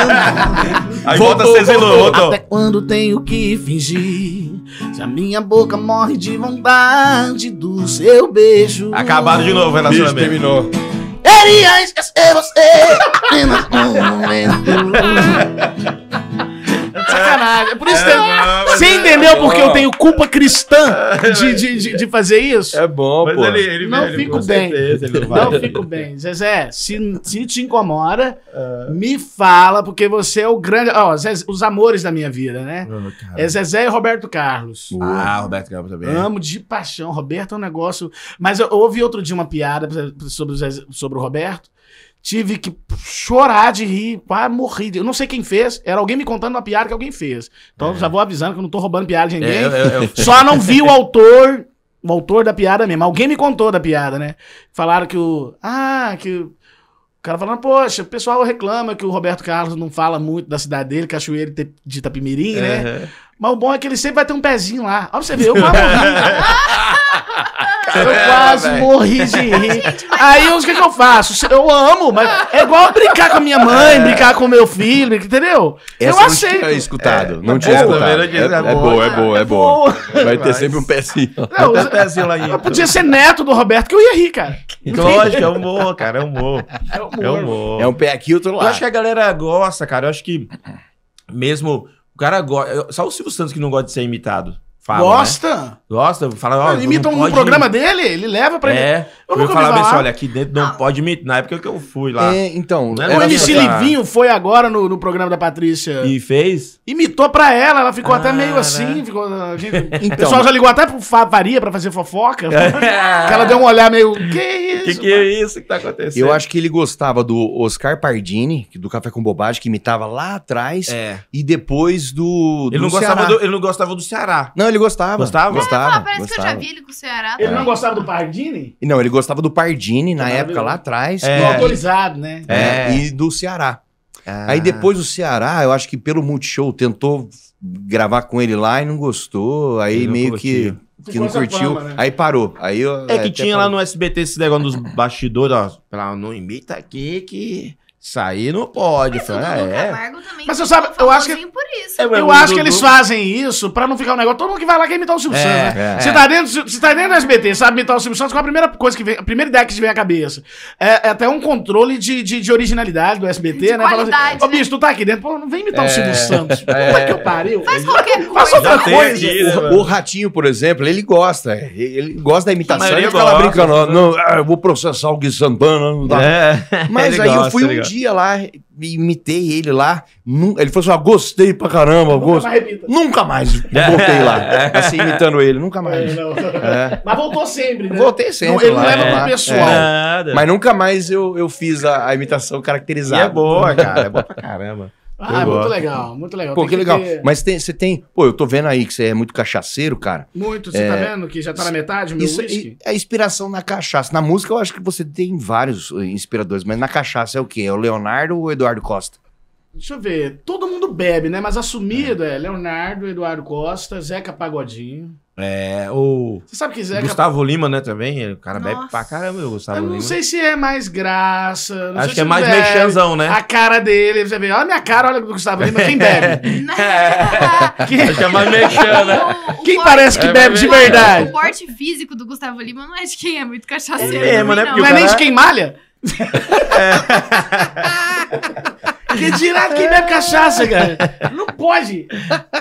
Aí volta Cezilou, voltou. Até quando tenho que fingir? Se a minha boca morre de vontade do seu beijo. Acabaram de novo o relacionamento. Bicho terminou. Queria esquecer você apenas um momento. É sacanagem. É por isso é, que é, não, você entendeu é porque eu tenho culpa cristã de, de, de, de fazer isso? É bom, mas pô. Ele, ele, não ele, fico bem. Certeza, não fico bem. Zezé, se, se te incomoda, é. me fala, porque você é o grande. Ó, Zezé, os amores da minha vida, né? Oh, é Zezé e Roberto Carlos. ah, Roberto Carlos também. Amo de paixão. Roberto é um negócio. Mas eu ouvi outro dia uma piada sobre, sobre o Roberto. Tive que chorar de rir, quase morri. Eu não sei quem fez, era alguém me contando uma piada que alguém fez. Então é. já vou avisando que eu não tô roubando piada de é, ninguém. É, eu, eu, eu... Só não vi o autor, o autor da piada mesmo. Alguém me contou da piada, né? Falaram que o. Ah, que. O cara falando, poxa, o pessoal reclama que o Roberto Carlos não fala muito da cidade dele, Cachoeira de Itapimirim, né? Uhum. Mas o bom é que ele sempre vai ter um pezinho lá. Olha pra você ver, eu morrer. Eu é, quase morri de rir. Aí o que, que eu faço? Eu amo, mas é igual brincar com a minha mãe, é. brincar com o meu filho, entendeu? Essa eu não aceito. Tinha escutado, é. não tinha escutado. É, boa, é boa, é boa. Vai ter sempre um pezinho. Não, um pezinho lá eu podia ser neto do Roberto que eu ia rir, cara. Lógico, é humor, cara, é humor. É humor. É, é um pé aqui, outro lá. Eu acho que a galera gosta, cara. Eu acho que mesmo. O cara gosta. Só o Silvio Santos que não gosta de ser imitado. Fala, né? Gosta? Né? Gosta, fala, ó, imita um pode... programa dele, ele leva pra é. ele. Eu, eu falava assim, olha, aqui dentro não ah. pode me. Na época que eu fui lá. É, então. É o MC pra... Livinho foi agora no, no, programa da Patrícia. E fez? Imitou pra ela, ela ficou ah, até meio assim. gente, então. O pessoal já ligou até pro Faria pra fazer fofoca. É. que ela deu um olhar meio. Que isso? Que que é mano? é isso que tá acontecendo? Eu acho que ele gostava do Oscar Pardini, do Café com Bobagem, que imitava lá atrás. É. E depois do. do ele, não Ceará. gostava do, ele não gostava do Ceará. Não, ele gostava. Gostava? Gostava. parece gostava. que eu já vi ele com o Ceará. Ele não gostava do Pardini? Não, ele gostava gostava do Pardini na é época lá atrás. É. Do é autorizado, né? É. é. E do Ceará. Ah. Aí depois o Ceará, eu acho que pelo Multishow tentou gravar com ele lá e não gostou. Aí não meio curtiu. que que não curtiu, fama, né? aí parou. Aí eu, é que tinha lá no SBT esse negócio dos bastidores, ó, pra não imita aqui que Sair não pode. Mas falei, o ah, é. Mas você sabe, eu acho que. É, eu, eu acho que eles fazem isso pra não ficar um negócio. Todo mundo que vai lá quer imitar o Silvio é, Santos. Né? É, você, tá é. Tá dentro, você tá dentro do SBT, sabe imitar o Silvio Santos a primeira coisa que vem, a primeira ideia que te vem à cabeça. É, é até um controle de, de, de originalidade do SBT, de né? Assim, Ô, assim, né? oh, bicho, tu tá aqui dentro, pô, não vem imitar o Silvio Santos. Como é que eu pariu? Faz qualquer coisa. Faz outra coisa. Né, o, o Ratinho, por exemplo, ele gosta. Ele gosta da imitação. Ele fica lá brincando. Né? Ah, eu vou processar o Gui Santana, Mas aí eu fui um dia dia lá, imitei ele lá. Ele falou assim: ah, gostei pra caramba. Nunca mais Nunca mais voltei lá. É. Assim, imitando ele, nunca mais. É, é, Mas voltou sempre, né? Voltei sempre. ele lá, não leva é. pro pessoal. Mas nunca mais eu, eu fiz a, a imitação caracterizada. E é boa, cara. É boa pra caramba. Ah, eu é muito gosto. legal, muito legal. Pô, tem que, legal. Ter... Mas tem, você tem. Pô, eu tô vendo aí que você é muito cachaceiro, cara. Muito, você tá é... tá vendo que já tá na metade, meu Isso é whisky? É inspiração na cachaça. Na música eu acho que você tem vários eh, inspiradores, mas na cachaça é o quê? É o Leonardo ou o Eduardo Costa? Deixa eu ver. Todo mundo bebe, né? Mas assumido é, é Leonardo, Eduardo Costa, Zeca Pagodinho. É, ou. Você sabe que Zeca... Gustavo Lima, né, também? O cara Nossa. bebe pra caramba, o Gustavo eu não Lima. Não sei se é mais graça. Acho que é mais mexenzão mexanzão, né? A cara dele, você vê, olha minha cara, olha o Gustavo Lima, quem bebe? quem... Acho que é mais mexan, né? quem porte, parece que é, bebe de verdade? O porte físico do Gustavo Lima não é de quem é muito cachaceiro. É, mesmo, né? Não, não é nem de quem malha? é. Porque tirado que minha cachaça, cara. Não pode.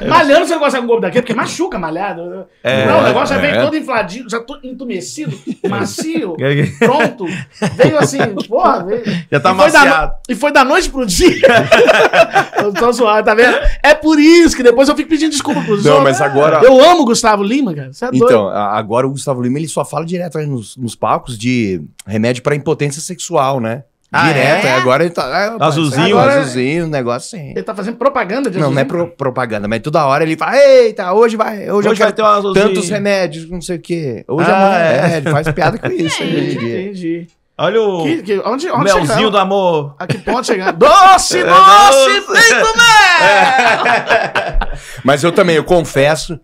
Malhando você não consegue um golpe daquele, porque machuca malhado. É, não, o negócio já é. veio todo infladinho, já todo entumecido, macio, pronto. Veio assim, porra. Veio. Já tá e maciado. Da, e foi da noite pro dia. eu tô zoado, tá vendo? É por isso que depois eu fico pedindo desculpa pros não, Mas agora... Eu amo o Gustavo Lima, cara. É então, agora o Gustavo Lima, ele só fala direto aí nos, nos palcos de remédio pra impotência sexual, né? Ah, Direto, é? é? agora ele tá. Ah, azulzinho, agora, né? azulzinho, negócio sim. Ele tá fazendo propaganda de Não, azulzinho. não é pro, propaganda, mas toda hora ele fala: Eita, hoje vai. Hoje, hoje vai ter um azulzinho. Tantos remédios, não sei o quê. Hoje ah, é, é. é, ele faz piada com isso. entendi. entendi. Olha o. Que, que, onde, onde melzinho chegar? do amor. A que ponto chegar? É, doce, doce, doce, mel! Mas eu também, eu confesso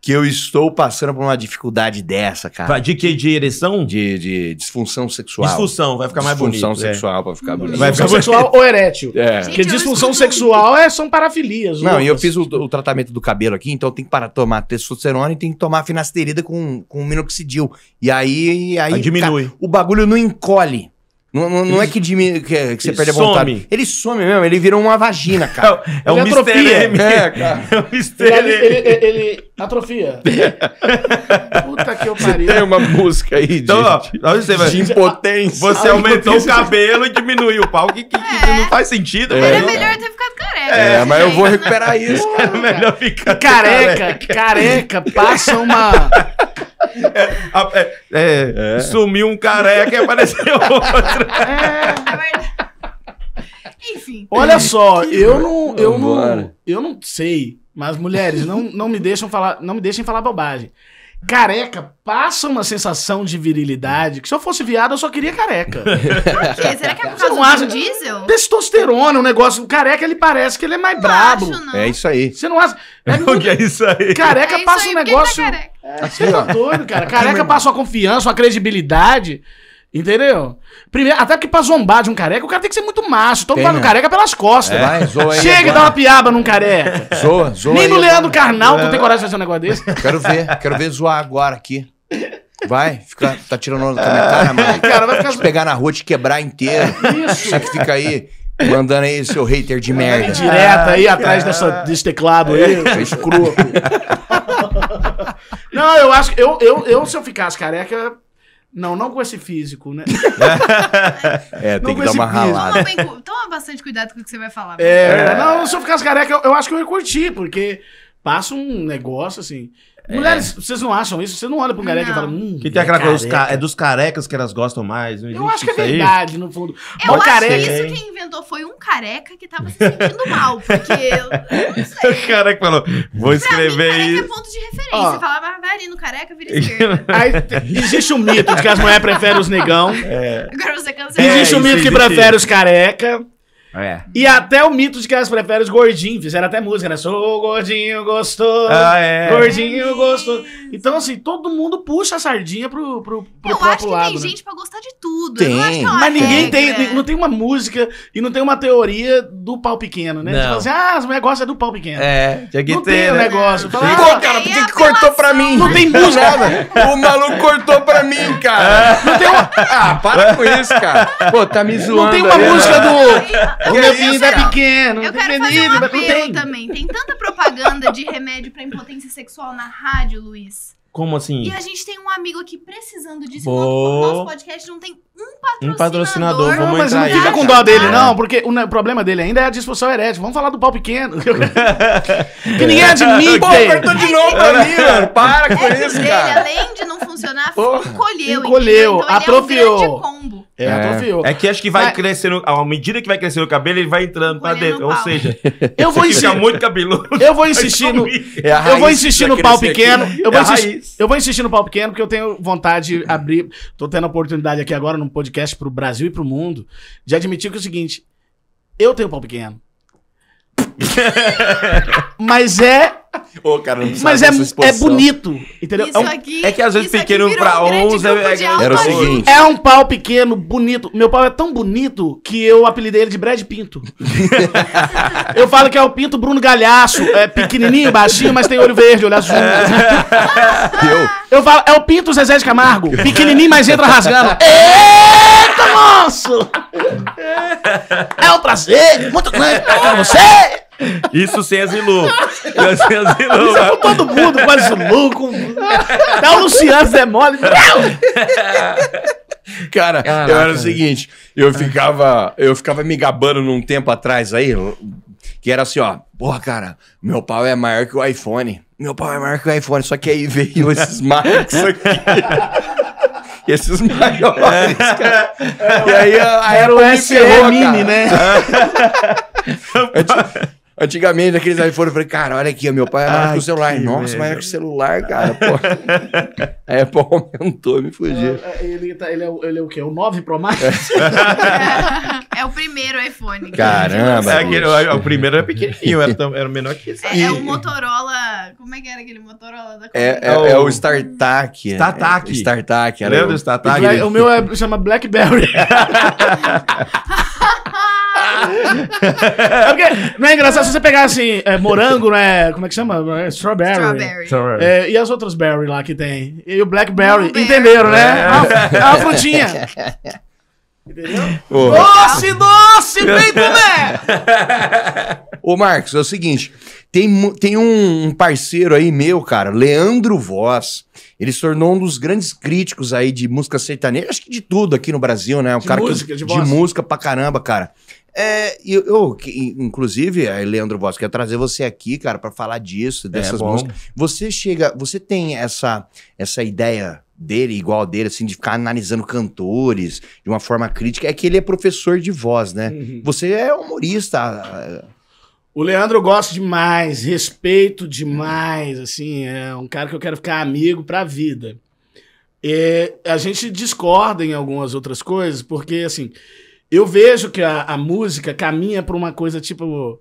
que eu estou passando por uma dificuldade dessa, cara. De que? De ereção? De, de disfunção sexual. Disfunção, vai ficar mais bonito. Disfunção é. sexual, é. pra ficar bonito. Vai ficar sexual ou erétil. É. Gente, Porque disfunção sexual é, são parafilias. Não, e eu fiz o, o, tratamento do cabelo aqui, então tem que parar de tomar testosterona e tem que tomar finasterida com, com minoxidil. E aí... aí, aí diminui. Cara, o bagulho não encolhe. Não, não, não, é que, diminui, que, que você ele perde a vontade. Some. Ele some mesmo, ele virou uma vagina, cara. É, um mistério. É, cara. É um mistério. ele, ele Atrofia. Puta que eu pariu. Tem uma música aí de, então, ó, de impotência. Você aumentou o cabelo e diminuiu o pau, que, que, que é. não faz sentido. É. Era melhor ter ficado careca. É, né, mas eu vou recuperar isso. Porra, Era melhor ficar careca. Careca, careca, passa uma... É, é, é, sumiu um careca e apareceu outro. É. Enfim. Olha só, eu não, eu não, eu não sei mas mulheres, não, não me deixam falar, não me deixem falar bobagem. Careca passa uma sensação de virilidade que se eu fosse viado eu só queria careca. Por quê? Será que é por causa do diesel? Testosterona, um negócio. O careca ele parece que ele é mais não brabo. Acho, não. É isso aí. Você não acha? É, o que é isso aí? Careca é passa aí, um tá negócio. Tá é, você tá assim, doido, cara. Careca passa uma confiança, uma credibilidade. Entendeu? Primeiro, até que pra zombar de um careca, o cara tem que ser muito macho. Todo mundo no né? careca pelas costas. É, vai, zoa aí, Chega e dá uma piaba num careca. Zoa, zoa. Nem no Leandro Carnal tu tem coragem de fazer um negócio desse. Quero ver, quero ver zoar agora aqui. Vai, fica, tá tirando onda da minha cara, mano. Cara, vai ficar... Te pegar na rua, te quebrar inteiro. Isso. Só que fica aí mandando aí seu hater de merda. Direto aí atrás dessa, desse teclado aí, é, escroto. Não, eu acho que eu, eu, eu, se eu ficasse careca, não, não com esse físico, né? é, tem que dar uma ralada. Toma, toma, bastante cuidado com o que você vai falar. É, né? é, não, se eu ficasse careca, eu, eu acho que eu ia curtir, porque passa um negócio assim. É. Mulheres, é. vocês não acham isso? Você não olha pro careca não. e fala, hum. Que tem é aquela coisa, é, dos carecas que elas gostam mais. eu acho que é verdade, aí? no fundo. Eu Bom, acho careca. que isso quem inventou foi um careca que tava se sentindo mal, porque. Eu, não sei. o careca falou, vou escrever pra mim, isso. Careca é ponto de referência. Ó, falava, bailarino careca vira esquerda. Aí, existe um mito de que as mulheres preferem os negão. É. Agora você cancela. É, existe um mito que prefere os careca. É. E até o mito de que elas preferem os gordinhos. Fizeram até música, né? Sou gordinho gostoso. Ah, é. Gordinho é gostoso. Então, assim, todo mundo puxa a sardinha pro, pro, pro eu próprio lado. tem né? gente pra gostar de tudo. Tem. Mas ninguém tem. Né? Não tem uma música e não tem uma teoria do pau pequeno, né? Não. Tipo assim, ah, o negócio é do pau pequeno. É, tinha que não ter. Não tem o né? um negócio. Fala, Pô, cara, por que é cortou pra mim? Não tem música. o maluco cortou pra mim, cara. É. Não tem uma... Ah, para com isso, cara. Pô, tá me zoando. Não tem uma música né? do. O meu filho é pequeno. Eu quero fazer um apelo também. Tem tanta propaganda de remédio pra impotência sexual na rádio, Luiz. Como assim? E a gente tem um amigo aqui precisando disso. Boa. O nosso podcast não tem um patrocinador. Um patrocinador vamos não, mas não fica com dó dele, é. não, porque o problema dele ainda é a disfunção erétil. Vamos falar do pau pequeno. que ninguém é. admite. Pô, apertou de novo pra mim, é. mano. Para com é isso, cara. além de não funcionar, Porra, encolheu. Encolheu, então, atrofiou. É um combo. É, é, que acho que vai crescer crescendo, à medida que vai crescendo o cabelo, ele vai entrando pra dentro. Ou seja, eu vou insistir. muito cabeludo. Eu vou insistir no, é eu vou insistir no pau pequeno. Eu vou, insistir, eu vou insistir no pau pequeno, porque eu tenho vontade de abrir. Tô tendo a oportunidade aqui agora, não um podcast pro Brasil e pro mundo, de admitir que é o seguinte: eu tenho pau pequeno. mas é. Ô, cara, não mas é, é bonito, entendeu? Isso é, aqui, é que às vezes pequeno pra um uns é, é, era o seguinte. É um pau pequeno, bonito. Meu pau é tão bonito que eu apelidei ele de Brad Pinto. eu falo que é o Pinto Bruno Galhaço. É pequenininho, baixinho, mas tem olho verde, olho azul. eu? eu falo, é o Pinto Zezé de Camargo. Pequenininho, mas entra rasgando. Eita, moço! É o prazer, muito grande pra você! Isso sem as Zilu. sem as Zilu. Isso é com todo mundo, com louco. Zilu, com... Dá é o Luciano Zé Mole. Cara, Caraca. eu era o seguinte, eu ficava, eu ficava me gabando num tempo atrás aí, que era assim, ó, porra, cara, meu pau é maior que o iPhone. Meu pau é maior que o iPhone, só que aí veio esses marcos aqui. esses maiores, é. cara. e aí a, a era o SE Mini, cara. né? Antigamente, aqueles iPhone, eu falei, cara, olha aqui, meu pai é maior que o celular. Nossa, mas é maior que o celular, cara. Pô. A Apple aumentou, me fugiu. É, é, ele, tá, ele, é, o, ele é o quê? O 9 Pro Max? É, é o primeiro iPhone. Caramba. É aquele, o, o primeiro era pequenininho, era, tão, era menor que esse. É, é o Motorola... Como é que era aquele Motorola da é, é, é, oh. o StarTAC. StarTAC. É, StarTAC. Lembra do StarTAC? O meu chama BlackBerry. é porque, não é engraçado se você pegar assim, é, morango, né? Como é que chama? É strawberry. Strawberry. Strawberry. É, e as outras berry lá que tem? E o blackberry. Entenderam, né? É, uma ah, ah, frutinha. Entendeu? Doce, doce, vem comer! Ô, Marcos, é o seguinte. Tem, tem um parceiro aí meu, cara, Leandro Voz. Ele se tornou um dos grandes críticos aí de música sertaneja, acho que de tudo aqui no Brasil, né? Um de cara música, que, de, de música pra caramba, cara. É, eu, eu, inclusive, Leandro Voss, quero trazer você aqui, cara, para falar disso, é dessas é, músicas. Você chega, você tem essa, essa ideia dele, igual dele, assim, de ficar analisando cantores de uma forma crítica. É que ele é professor de voz, né? Uhum. Você é humorista. Ah, o Leandro eu gosto demais, respeito demais, uhum. assim, é um cara que eu quero ficar amigo pra vida. É, a gente discorda em algumas outras coisas, porque, assim, eu vejo que a, a música caminha para uma coisa tipo.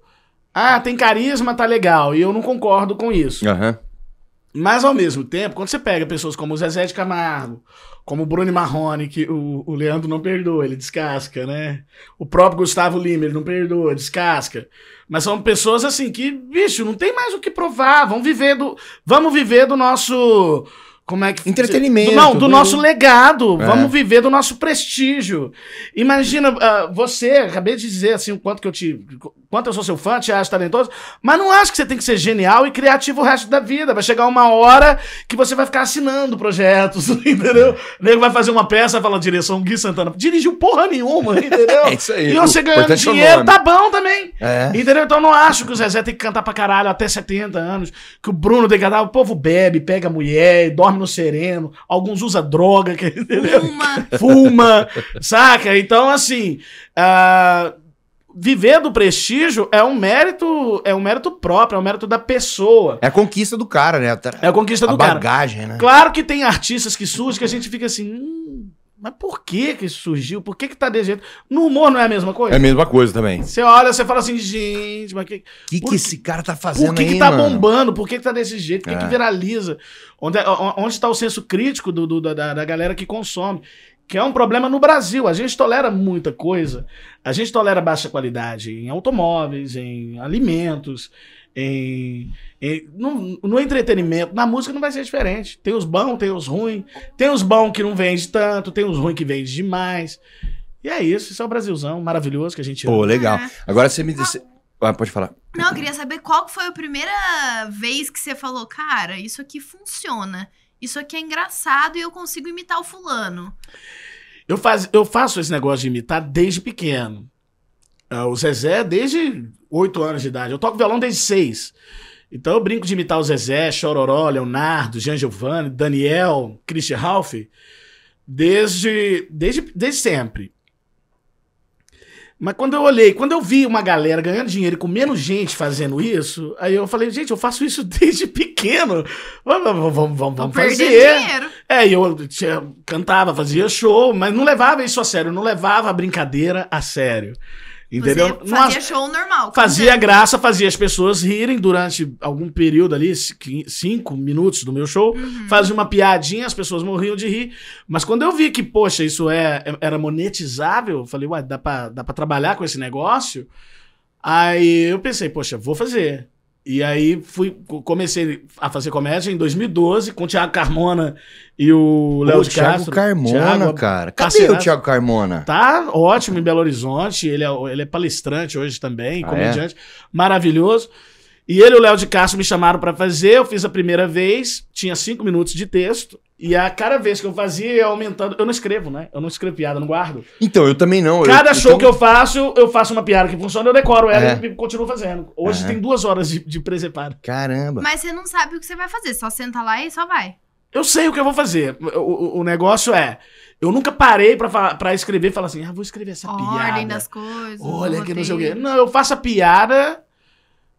Ah, tem carisma, tá legal. E eu não concordo com isso. Mas ao mesmo tempo, quando você pega pessoas como o Zezé de Camargo, como o Bruno Marrone, que o, o Leandro não perdoa, ele descasca, né? O próprio Gustavo Lima, ele não perdoa, descasca. Mas são pessoas assim que, bicho, não tem mais o que provar, Vamos viver do. Vamos viver do nosso como é que. Entretenimento. Não, do nosso legado. É. Vamos viver do nosso prestígio. Imagina, uh, você, acabei de dizer assim, o quanto que eu te. Quanto eu sou seu fã, te acho talentoso, mas não acho que você tem que ser genial e criativo o resto da vida. Vai chegar uma hora que você vai ficar assinando projetos, entendeu? O nego vai fazer uma peça, fala direção Gui Santana. Dirigiu porra nenhuma, entendeu? é isso aí. E você ganhando é dinheiro, tá bom também. É. Entendeu? Então não acho que o Zezé tem que cantar pra caralho até 70 anos, que o Bruno tem que cantar. O povo bebe, pega mulher, dorme dorme no sereno, alguns usa droga, que, fuma, fuma saca? Então, assim, uh, viver do prestígio é um mérito, é um mérito próprio, é um mérito da pessoa. É a conquista do cara, né? É a conquista a do bagagem, cara. bagagem, né? Claro que tem artistas que surgem que a gente fica assim, hum, mas por que que isso surgiu? Por que que tá desse jeito? No humor não é a mesma coisa? É a mesma coisa também. Você olha, você fala assim, gente, mas que... Que que esse cara tá fazendo Por que aí, que tá mano? bombando? Por que que tá desse jeito? Por que é. que viraliza? Onde, é, onde tá o senso crítico do, do, da, da galera que consome? que é um problema no Brasil. A gente tolera muita coisa. A gente tolera baixa qualidade em automóveis, em alimentos, em, em no, no, entretenimento, na música não vai ser diferente. Tem os bons, tem os ruins, tem os bons que não vende tanto, tem os ruins que vende demais. E é isso, isso é o Brasilzão maravilhoso que a gente ama. Pô, legal. É. Agora você me disse. Ah, pode falar. Não, eu queria saber qual foi a primeira vez que você falou, cara, isso aqui funciona. Isso aqui é engraçado e eu consigo imitar o fulano. Eu, faz, eu faço esse negócio de imitar desde pequeno. Uh, o Zezé, desde 8 anos de idade. Eu toco violão desde 6. Então eu brinco de imitar o Zezé, Chororó, Leonardo, Jean Giovanni, Daniel, Christian Ralph, desde, desde, desde sempre. Mas quando eu olhei, quando eu vi uma galera ganhando dinheiro e com menos gente fazendo isso, aí eu falei, gente, eu faço isso desde pequeno. Vamos, vamos, vamos, vamos fazer. Dinheiro. É, eu tinha, cantava, fazia show, mas não levava isso a sério, não levava a brincadeira a sério. Entendeu? Fazia, Nossa, show normal. Fazia graça, fazia as pessoas rirem durante algum período ali, cinco minutos do meu show. Uhum. Fazia uma piadinha, as pessoas morriam de rir. Mas quando eu vi que, poxa, isso é, é era monetizável, eu falei, uai, dá pra, dá pra trabalhar com esse negócio? Aí eu pensei, poxa, vou fazer. E aí fui, comecei a fazer comédia em 2012 com o Thiago Carmona e o Léo de Castro Thiago Carmona, Thiago, é cara. Cadê o Thiago Carmona? Tá ótimo em Belo Horizonte. Ele é, ele é palestrante hoje também, ah, é? comediante. É? Maravilhoso. E ele e o Léo de Castro me chamaram para fazer. Eu fiz a primeira vez. Tinha cinco minutos de texto. E a cada vez que eu fazia, ia aumentando. Eu não escrevo, né? Eu não escrevo piada, não guardo. Então, eu também não. Cada eu, show que eu faço, eu faço uma piada que funciona, eu decoro ela é. e continuo fazendo. Hoje tem duas horas de, de presepada. Caramba. Mas você não sabe o que você vai fazer, só senta lá e só vai. Eu sei o que eu vou fazer. O, o, o negócio é. Eu nunca parei pra, pra escrever e falar assim, ah, vou escrever essa Ordem piada. Ordem das coisas. Olha que não sei o quê. Não, eu faço a piada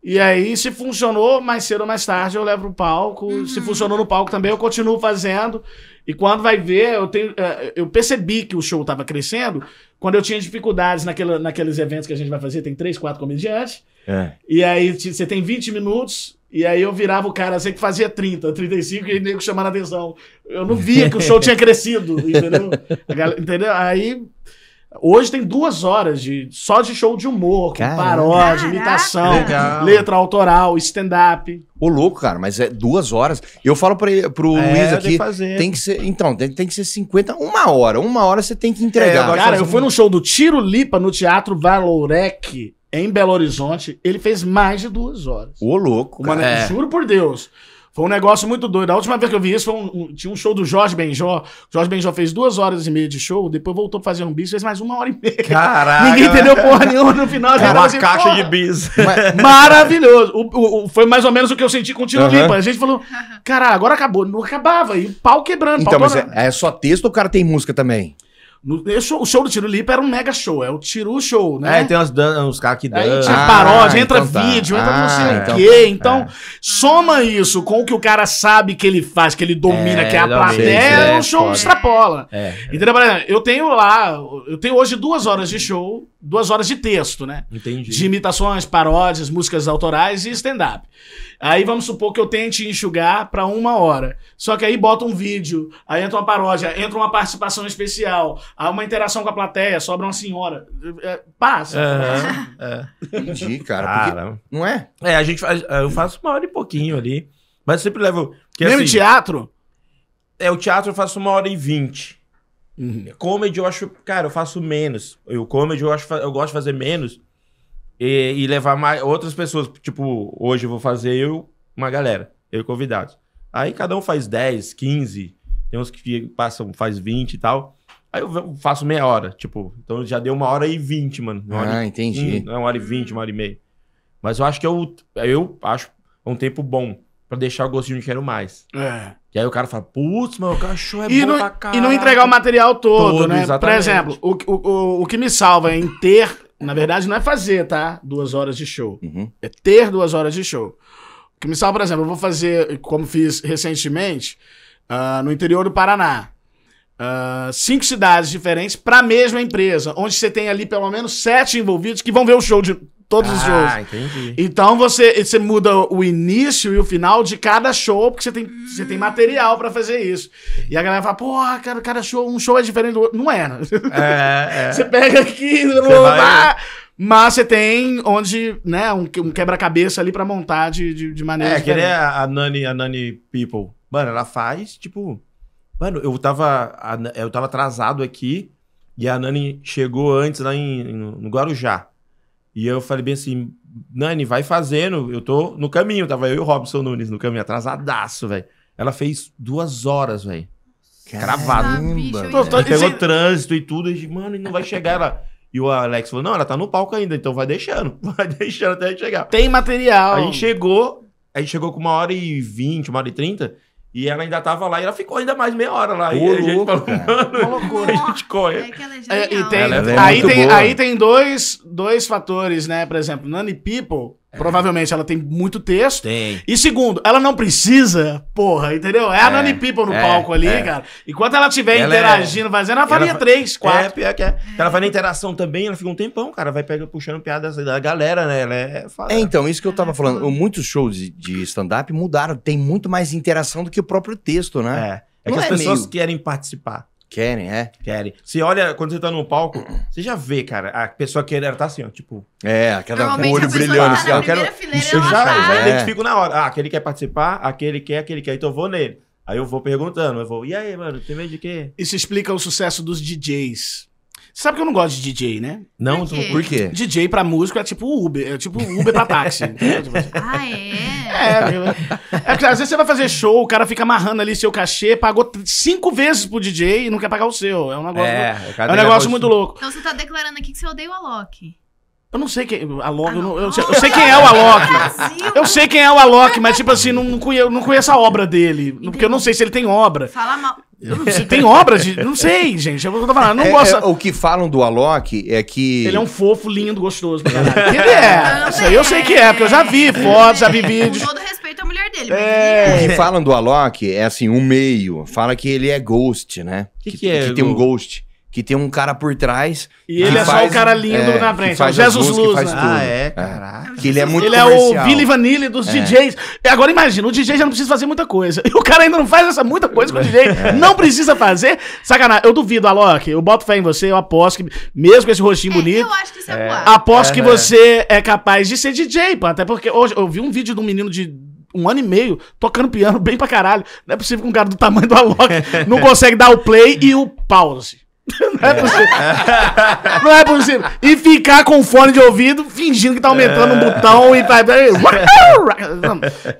e aí, se funcionou, mais cedo ou mais tarde eu levo pro palco. Uhum. Se funcionou no palco também, eu continuo fazendo. E quando vai ver, eu, tenho, eh, eu percebi que o show estava crescendo quando eu tinha dificuldades naquele naqueles eventos que a gente vai fazer. Tem três, quatro comediantes. É. E aí você tem 20 minutos. E aí eu virava o cara, sei que fazia 30, 35 e nego chamando a atenção. Eu não via que o show tinha crescido, entendeu? entendeu? Aí Hoje tem duas horas de só de show de humor, com Caramba. paródia, imitação, Legal. letra autoral, stand-up. Ô, louco, cara, mas é duas horas. Eu falo pra, pro é, Luiz aqui, fazer. tem que ser, então, tem, tem, que ser 50, uma hora. Uma hora você tem que entregar. É, cara, eu fui no num show do Tiro Lipa no Teatro Valorec, em Belo Horizonte. Ele fez mais de duas horas. Ô, louco, cara. é. juro por Deus. Foi um negócio muito doido. A última vez que eu vi isso foi um, um tinha um show do Jorge Benjó. Jorge Benjó fez duas horas e meia de show, depois voltou pra fazer um bis, fez mais uma hora e meia. Caraca! Ninguém entendeu porra nenhuma no final. É uma assim, caixa de bis. Maravilhoso. O, o, o, foi mais ou menos o que eu senti com o Tiro uhum. Limpa. A gente falou, cara, agora acabou. Não acabava. E o pau quebrando. Pau então, mas é, é só texto ou o cara tem música também? No, show, o show do Tiro Lipa era um mega show, é o Tiro Show, né? É, tem uns, uns caras que é, dão. Aí tinha paródia, ah, entra então tá. vídeo, entra ah, não sei ah, o então, quê. Tá. Então, é. soma isso com o que o cara sabe que ele faz, que ele domina, é, que é a plateia, o é é show extrapola. É, Entendeu? Eu tenho lá, eu tenho hoje duas horas de show duas horas de texto, né? Entendi. De imitações, paródias, músicas autorais e stand-up. Aí vamos supor que eu tente enxugar para uma hora. Só que aí bota um vídeo, aí entra uma paródia, entra uma participação especial, há uma interação com a plateia, sobra uma senhora. É, passa. Uhum, é. Entendi, cara. cara. Não é? É, a gente faz, eu faço uma hora e pouquinho ali. Mas sempre levo. Mesmo assim, teatro? É, o teatro eu faço uma hora e vinte. Uhum. Comedy eu acho, cara, eu faço menos. Eu comedy eu acho, eu gosto de fazer menos e, e levar mais outras pessoas, tipo, hoje eu vou fazer eu uma galera, eu e convidados. Aí cada um faz 10, 15, tem uns que passam, faz 20 e tal. Aí eu faço meia hora, tipo, então já deu uma hora e vinte, mano. Uma ah, hora, entendi. É uma hora e vinte, uma hora e meia. Mas eu acho que eu, é eu acho um tempo bom para deixar o gostinho de quero mais. É. E aí o cara fala, putz, meu cachorro é e bom não, pra caralho. E não entregar o material todo, todo né? Exatamente. Por exemplo, o, o, o que me salva em ter, na verdade, não é fazer, tá? Duas horas de show. Uhum. É ter duas horas de show. O que me salva, por exemplo, eu vou fazer, como fiz recentemente, uh, no interior do Paraná. Uh, cinco cidades diferentes para a mesma empresa, onde você tem ali pelo menos sete envolvidos que vão ver o show de, todos ah, os shows. Ah, entendi. Então você, você muda o início e o final de cada show, porque você tem, você tem material para fazer isso. E a galera fala, porra, cara, cada show, um show é diferente do outro. Não era. É, né? é, é. Você pega aqui você vai. Mas você tem onde, né, um, um quebra-cabeça ali para montar de, de, de maneira. É, que nem a, Nani, a Nani People. Mano, ela faz, tipo. Mano, eu tava. Eu tava atrasado aqui e a Nani chegou antes lá em, no Guarujá. E eu falei bem assim, Nani, vai fazendo, eu tô no caminho, tava eu e o Robson Nunes no caminho, atrasadaço, velho. Ela fez duas horas, velho. Cravado. Tá, Pô, tô, é pegou trânsito e tudo, e mano, e não vai chegar ela. E o Alex falou: não, ela tá no palco ainda, então vai deixando. Vai deixando até chegar. Tem material. Aí chegou, a gente chegou com uma hora e vinte, uma hora e trinta. E ela ainda tava lá e ela ficou ainda mais meia hora lá. e a gente falou, mano, a gente corre. É é, é, e tem, é aí, tem, aí tem dois, dois fatores, né? Por exemplo, Nani People é. Provavelmente ela tem muito texto. Tem. E segundo, ela não precisa, porra, entendeu? É, a é, Nani People no é, palco ali, é. cara. Enquanto ela estiver é. interagindo, fazendo, ela faria ela, três, é, quatro. É, pior que é. Ela faz na interação também, ela fica um tempão, cara. Vai pega, puxando piada da galera, né? Ela é, é, então, isso que eu tava falando. Muitos shows de stand-up mudaram. Tem muito mais interação do que o próprio texto, né? É. É que não as pessoas meio... querem participar. Querem, é. Querem. Você olha, quando você tá no palco, você já vê, cara, a pessoa que era tá assim, ó, tipo. É, aquela com o olho brilhando. Tá assim, eu quero. Eu já, tá. já é. identifico na hora. Ah, aquele quer participar, aquele quer, aquele quer. Então eu vou nele. Aí eu vou perguntando, eu vou, e aí, mano, tem medo de quê? Isso explica o sucesso dos DJs. Sabe que eu não gosto de DJ, né? Não, por quê? Por quê? DJ pra músico é tipo Uber, é tipo Uber pra táxi. Tipo assim. ah, é? É, é porque às vezes você vai fazer show, o cara fica amarrando ali seu cachê, pagou cinco vezes pro DJ e não quer pagar o seu. É um negócio, é, do... É, é um negócio muito louco. Então você tá declarando aqui que você odeia o Alok. Eu não sei quem. Alok, eu, não, eu, sei, eu, sei, quem é o Alok. Eu sei quem é o Alok, mas, tipo assim, não, conheço, não conheço a obra dele. Entendi. Porque eu não sei se ele tem obra. Fala mal tem obras de. Não sei, gente. É eu tô falando, não é, gosto. É, o que falam do Alok é que. Ele é um fofo, lindo, gostoso. Ele é. isso aí eu sei é. que é, porque eu já vi fotos, já vi vídeos. Com todo respeito à mulher dele. É. é. O que falam do Alok é assim, um meio. Fala que ele é ghost, né? O que, que, que, é? Que tem um ghost que tem um cara por trás. E ele é só o cara lindo é, na frente. Faz Jesus Luz. Faz né? Ah, é? é, caraca. Que ele é muito Ele comercial. é o Billy Vanille dos é. DJs. Agora imagina, o DJ já não precisa fazer muita coisa. E o cara ainda não faz essa muita coisa com o DJ é. não precisa fazer. Sacanagem. Eu duvido, Alok. Eu boto fé em você, eu aposto que, mesmo com esse rostinho é, bonito. Eu acho que isso é, é. Aposto que né? você é capaz de ser DJ, pô. Até porque hoje eu vi um vídeo de um menino de um ano e meio tocando piano bem pra caralho. Não é possível que um cara do tamanho do Alok não consegue dar o play e o pause. Não é, possível. Não é possível. E ficar com fone de ouvido fingindo que tá aumentando um botão e tá.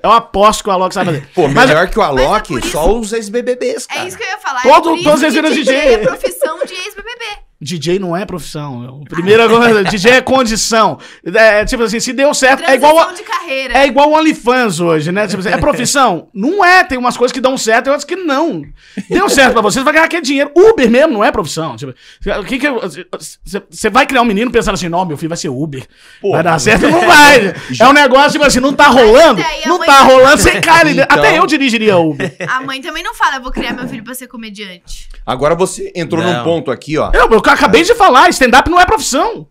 Eu é aposto que o Alok sabe fazer. Pô, Mas- melhor que o é Alok, é só os ex-BBBs, cara. É isso que eu ia falar. É Todo- todos os ex que a profissão de ex-BBB. DJ não é profissão. É ah. Primeira coisa, DJ é condição. É, é, tipo assim, se deu certo. Transição é igual. A, de carreira. É igual o OnlyFans hoje, né? Tipo assim, é profissão? não é. Tem umas coisas que dão certo e outras que não. Deu certo pra você, você vai ganhar aquele dinheiro. Uber mesmo não é profissão. Tipo, que que você vai criar um menino pensando assim, não, meu filho vai ser Uber. Pô, vai dar certo? É, não vai. é um negócio, tipo assim, não tá rolando. não tá rolando, você cai. Né? Então... Até eu dirigiria Uber. A mãe também não fala, eu vou criar meu filho pra ser comediante. Agora você entrou não. num ponto aqui, ó. Eu, meu acabei de falar, stand-up não é profissão.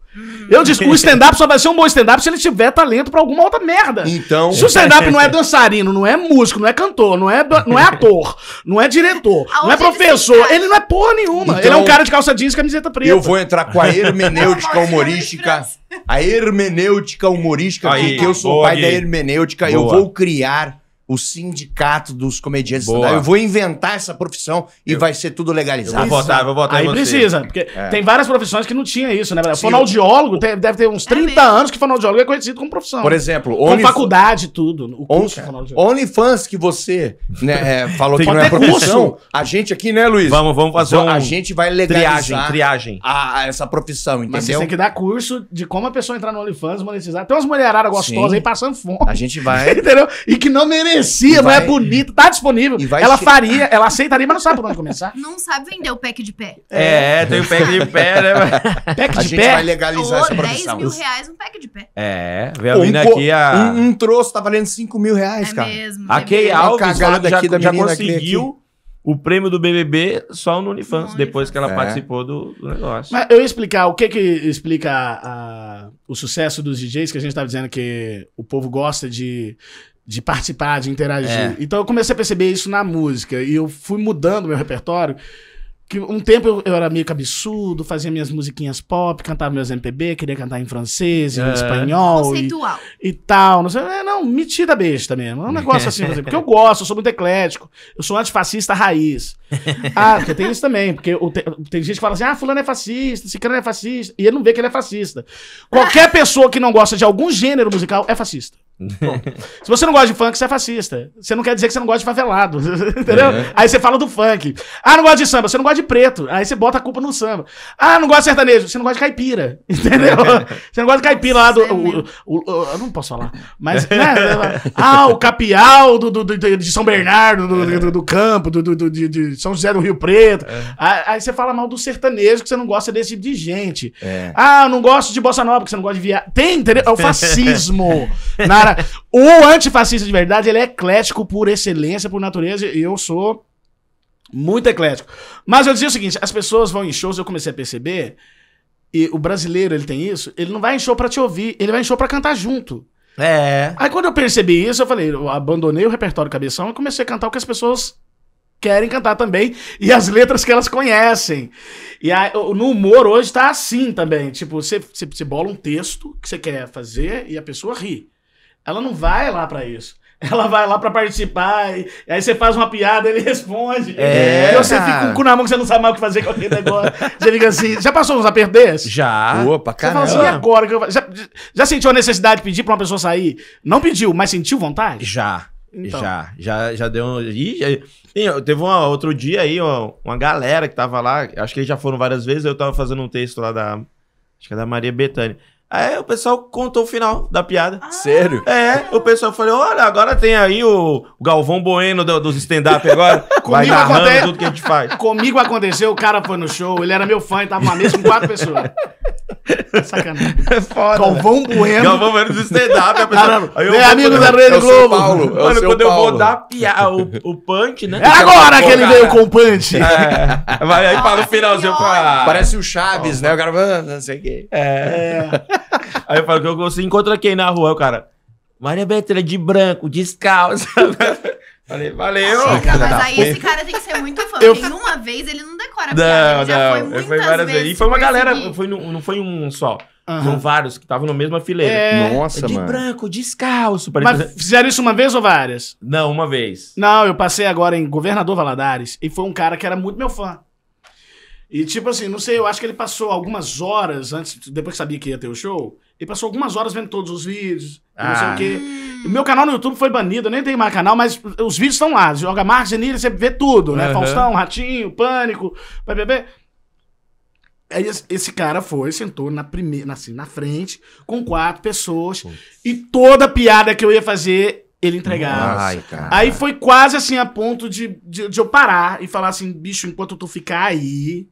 Eu disse o stand-up só vai ser um bom stand-up se ele tiver talento pra alguma outra merda. Então. Se o stand-up não é dançarino, não é músico, não é cantor, não é, não é ator, não é diretor, Aonde não é professor, ele, ele, não é porra nenhuma. Então, ele é um então, cara de calça jeans e camiseta preta. Eu vou entrar com a hermenêutica humorística. A hermenêutica humorística, Aí, porque eu sou boa, pai da hermenêutica. Boa. Eu vou criar o sindicato dos comediantes. Boa. Eu vou inventar essa profissão e eu, vai ser tudo legalizado. Vou votar, vou votar Aí precisa, porque é. tem várias profissões que não tinha isso, né? Sim, fonoaudiólogo o... deve ter uns 30 é anos que fonoaudiólogo é conhecido como profissão. Por exemplo, com only... faculdade tudo, o curso only... OnlyFans que você né, é, falou que não é profissão, curso. a gente aqui, né, Luiz? Vamos, vamos fazer então, um... A gente vai legalizar triagem, triagem. A, a essa profissão, entendeu? Mas você tem que dar curso de como a pessoa entrar no OnlyFans, monetizar. Tem umas mulheradas gostosas Sim. aí passando fome. A gente vai... entendeu? E que não merece conhecia, vai... não é bonito, tá disponível. Ela faria, ela aceitaria, mas não sabe por onde começar. Não sabe vender o pack de pé. É, é. é tem o pack de pé, né? pack de a gente vai legalizar oh, essa profissão. 10 mil reais um pack de pé. É, veio um, aqui a... Um, um, troço tá valendo 5 mil reais, é cara. Mesmo, a é Alves já, já conseguiu o prêmio do BBB só no OnlyFans, depois que ela é. participou do, do, negócio. Mas eu ia explicar o que que explica a, a, o sucesso dos DJs, que a gente estava tá dizendo que o povo gosta de de participar, de interagir. É. Então eu comecei a perceber isso na música e eu fui mudando meu repertório. Que um tempo eu, eu era meio absurdo, fazia minhas musiquinhas pop, cantava meus MPB, queria cantar em francês, em é. espanhol. Conceitual. E, e, tal. Não sei. É, não, metida besta mesmo. É um negócio assim, porque eu gosto, eu sou muito eclético. Eu sou antifascista raiz. ah, porque tem isso também. Porque o, tem, tem, gente que fala assim: ah, fulano é fascista, ciclano é fascista. E ele não vê que ele é fascista. Qualquer pessoa que não gosta de algum gênero musical é fascista. Se você não gosta de funk, você é fascista. Você não quer dizer que você não gosta de favelado. entendeu? Uhum. Aí você fala do funk. Ah, não gosta de samba, você não gosta de preto. Aí você bota a culpa no samba. Ah, não gosta de sertanejo, você não gosta de caipira. Entendeu? você não gosta de caipira lá do. O, o, o, eu não posso falar. Mas. Né, ah, o capial do, do, do, de São Bernardo, do, do campo, do, de, de, São José do Rio Preto. É. Aí, você fala mal do sertanejo, que você não gosta desse tipo de gente. É. Ah, eu não gosto de bossa nova, porque você não gosta de viagem. Tem, entendeu? É o fascismo. Na cara, o antifascista de verdade, ele é eclético por excelência, por natureza, e eu sou muito eclético. Mas eu dizia o seguinte, as pessoas vão em shows, eu comecei a perceber, e o brasileiro, ele tem isso, ele não vai em show pra te ouvir, ele vai em show pra cantar junto. É. Aí quando eu percebi isso, eu falei, eu abandonei o repertório cabeção e comecei a cantar o que as pessoas querem cantar também e as letras que elas conhecem. E aí, no humor hoje tá assim também, tipo, você bola um texto que você quer fazer e a pessoa ri. Ela não vai lá para isso. Ela vai lá para participar, e, aí você faz uma piada, ele responde. É, e você cara. fica com o cu na mão que você não sabe mais o que fazer com aquele negócio. você liga assim, já passou uns apertos desse? Já. Opa, caramba. Você fala assim, e agora? já, já sentiu a necessidade de pedir pra uma pessoa sair? Não pediu, mas sentiu vontade? Já. Então. Já, já, já deu um. Ih, já... teve um outro dia aí, uma, uma galera que tava lá, acho que eles já foram várias vezes, eu tava fazendo um texto lá da. Acho que é da Maria Bethânia. Aí o pessoal contou o final da piada. Ah, Sério? É, o pessoal falou: olha, agora tem aí o Galvão Bueno do, dos stand-up agora. Vai narrando acontece... tudo que a gente faz. Comigo aconteceu, o cara foi no show, ele era meu fã e tava na mesa com quatro pessoas. Sacanagem. É foda. Né? Galvão né? Bueno. Galvão Bueno stand-up. Pessoa... Aí eu é amigo da Rede Globo. Paulo, é Mano, quando Paulo. eu vou dar piada, o, o punch, né? É agora que ele veio com o punch. É. Vai aí para o ah, finalzinho. Pra... Parece o Chaves, oh, né? O cara, ah, não sei o quê. É. é. Aí eu falo, que você encontra quem na rua? o cara, Maria Bethânia de branco, descalço Falei, valeu! mas aí esse cara tem que ser muito fã. Eu... Porque uma vez ele não decora. Não, piada, ele já não. foi, várias vezes. vezes. E foi uma galera, foi, no, não foi um só. Uhum. São vários que estavam na mesma fileira. É... Tipo, Nossa, de mano. De branco, descalço. Mas fazer... fizeram isso uma vez ou várias? Não, uma vez. Não, eu passei agora em Governador Valadares e foi um cara que era muito meu fã. E tipo assim, não sei, eu acho que ele passou algumas horas antes, depois que sabia que ia ter o show, ele passou algumas horas vendo todos os vídeos, ah. não sei o ah. quê. O meu canal no YouTube foi banido, eu nem tenho mais canal, mas os vídeos estão lá. Joga Marcos e você vê tudo, né? Uhum. Faustão, Ratinho, Pânico, beber. Aí esse cara foi, sentou na primeira, assim, na frente, com quatro pessoas. E toda piada que eu ia fazer, ele entregava. Aí foi quase assim a ponto de, de, de, eu parar e falar assim, bicho, enquanto tu ficar aí.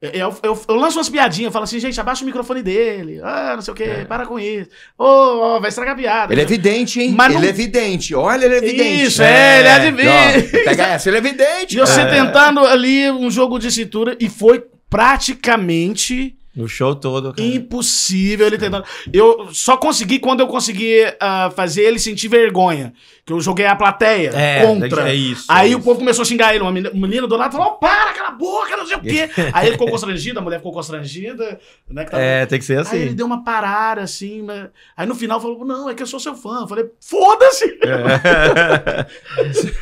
Eu, eu, eu lanço umas piadinhas, falo assim, gente, abaixa o microfone dele. Ah, não sei o quê, é. para com isso. Ô, oh, oh, vai estragar piada. Ele é evidente, hein? Mas ele não... é evidente. Olha, ele é evidente. Isso, é, ele é, é. evidente. Pega essa, ele é evidente. E você é. tentando ali um jogo de cintura e foi praticamente no show todo. Cara. Impossível ele ter dado. Eu só consegui quando eu consegui uh, fazer ele sentir vergonha. Que eu joguei a plateia é, contra. É isso. Aí é o isso. povo começou a xingar ele. Uma menina do lado falou: para, cala a boca, não sei o quê. Aí ele ficou constrangido, a mulher ficou constrangida. Né, tava... É, tem que ser assim. Aí ele deu uma parada assim. Mas... Aí no final falou: não, é que eu sou seu fã. Eu falei: foda-se! É.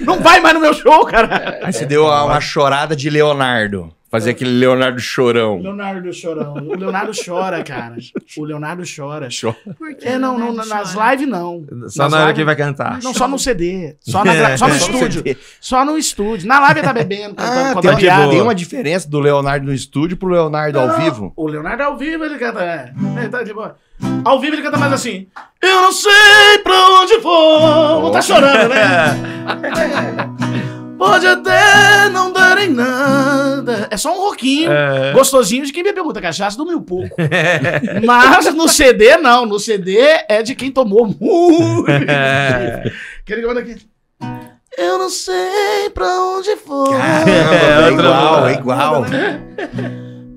não vai mais no meu show, cara. Aí você deu uma, uma chorada de Leonardo. Fazer aquele Leonardo chorão. Leonardo chorão. O Leonardo chora, cara. O Leonardo chora. Chora. Por quê? É, não, não nas lives não. Só nas na hora que vai cantar. Não, só no CD. Só, na... só no estúdio. só no estúdio. Na live ele tá bebendo. Ah, tem, uma, ah, tem uma diferença do Leonardo no estúdio pro Leonardo não, ao vivo? O Leonardo ao vivo ele canta. É, ele é, tá de boa. Ao vivo ele canta mais assim. Eu não sei pra onde vou. Não tá chorando, né? Pode até não dar em nada. É só um roquinho é. gostosinho de quem bebeu muita cachaça, dormiu pouco. É. Mas no CD, não. No CD é de quem tomou muito. É. Quer ligar aqui? Eu não sei pra onde foi. Caramba, é, igual, é né? igual.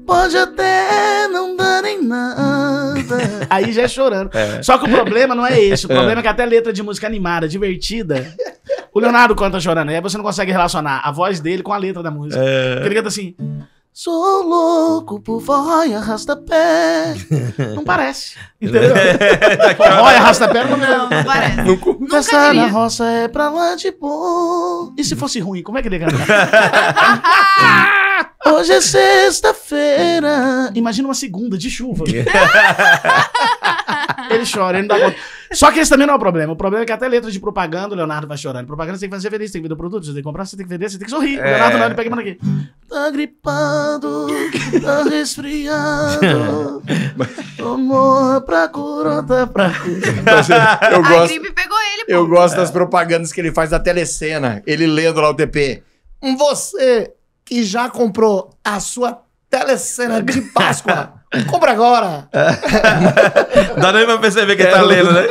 Pode até não dar em nada. Aí já é chorando. É. Só que o problema não é esse. O é. problema é, que até letra de música animada, divertida. O Leonardo canta tá chorando. Aí você não consegue relacionar a voz dele com a letra da música. É. Ele canta assim. Sou louco por forró e arrasta-pé. Não parece. É. Entendeu? forró e arrasta-pé não, é. não, não parece. Não, na roça é pra lá de bom. E se fosse ruim, como é que ele ia cantar? Hoje é sexta-feira. Imagina uma segunda de chuva. ele chora, ele não dá conta. Só que esse também não é o problema. O problema é que até letras de propaganda, o Leonardo vai chorando. Propaganda você tem que fazer feliz, você tem que vender produto, você tem que comprar, você tem que vender, você tem que sorrir. É. Leonardo não, ele pega e manda aqui. Tá gripado, tá resfriado. Tomou morra pra corona, pra. Eu gosto. A gripe pegou ele, pô. Eu gosto das propagandas que ele faz da telecena. Ele lendo lá o TP. Você que já comprou a sua telecena de Páscoa. Compra agora! Dá nem pra perceber que tá é, tá lendo, né?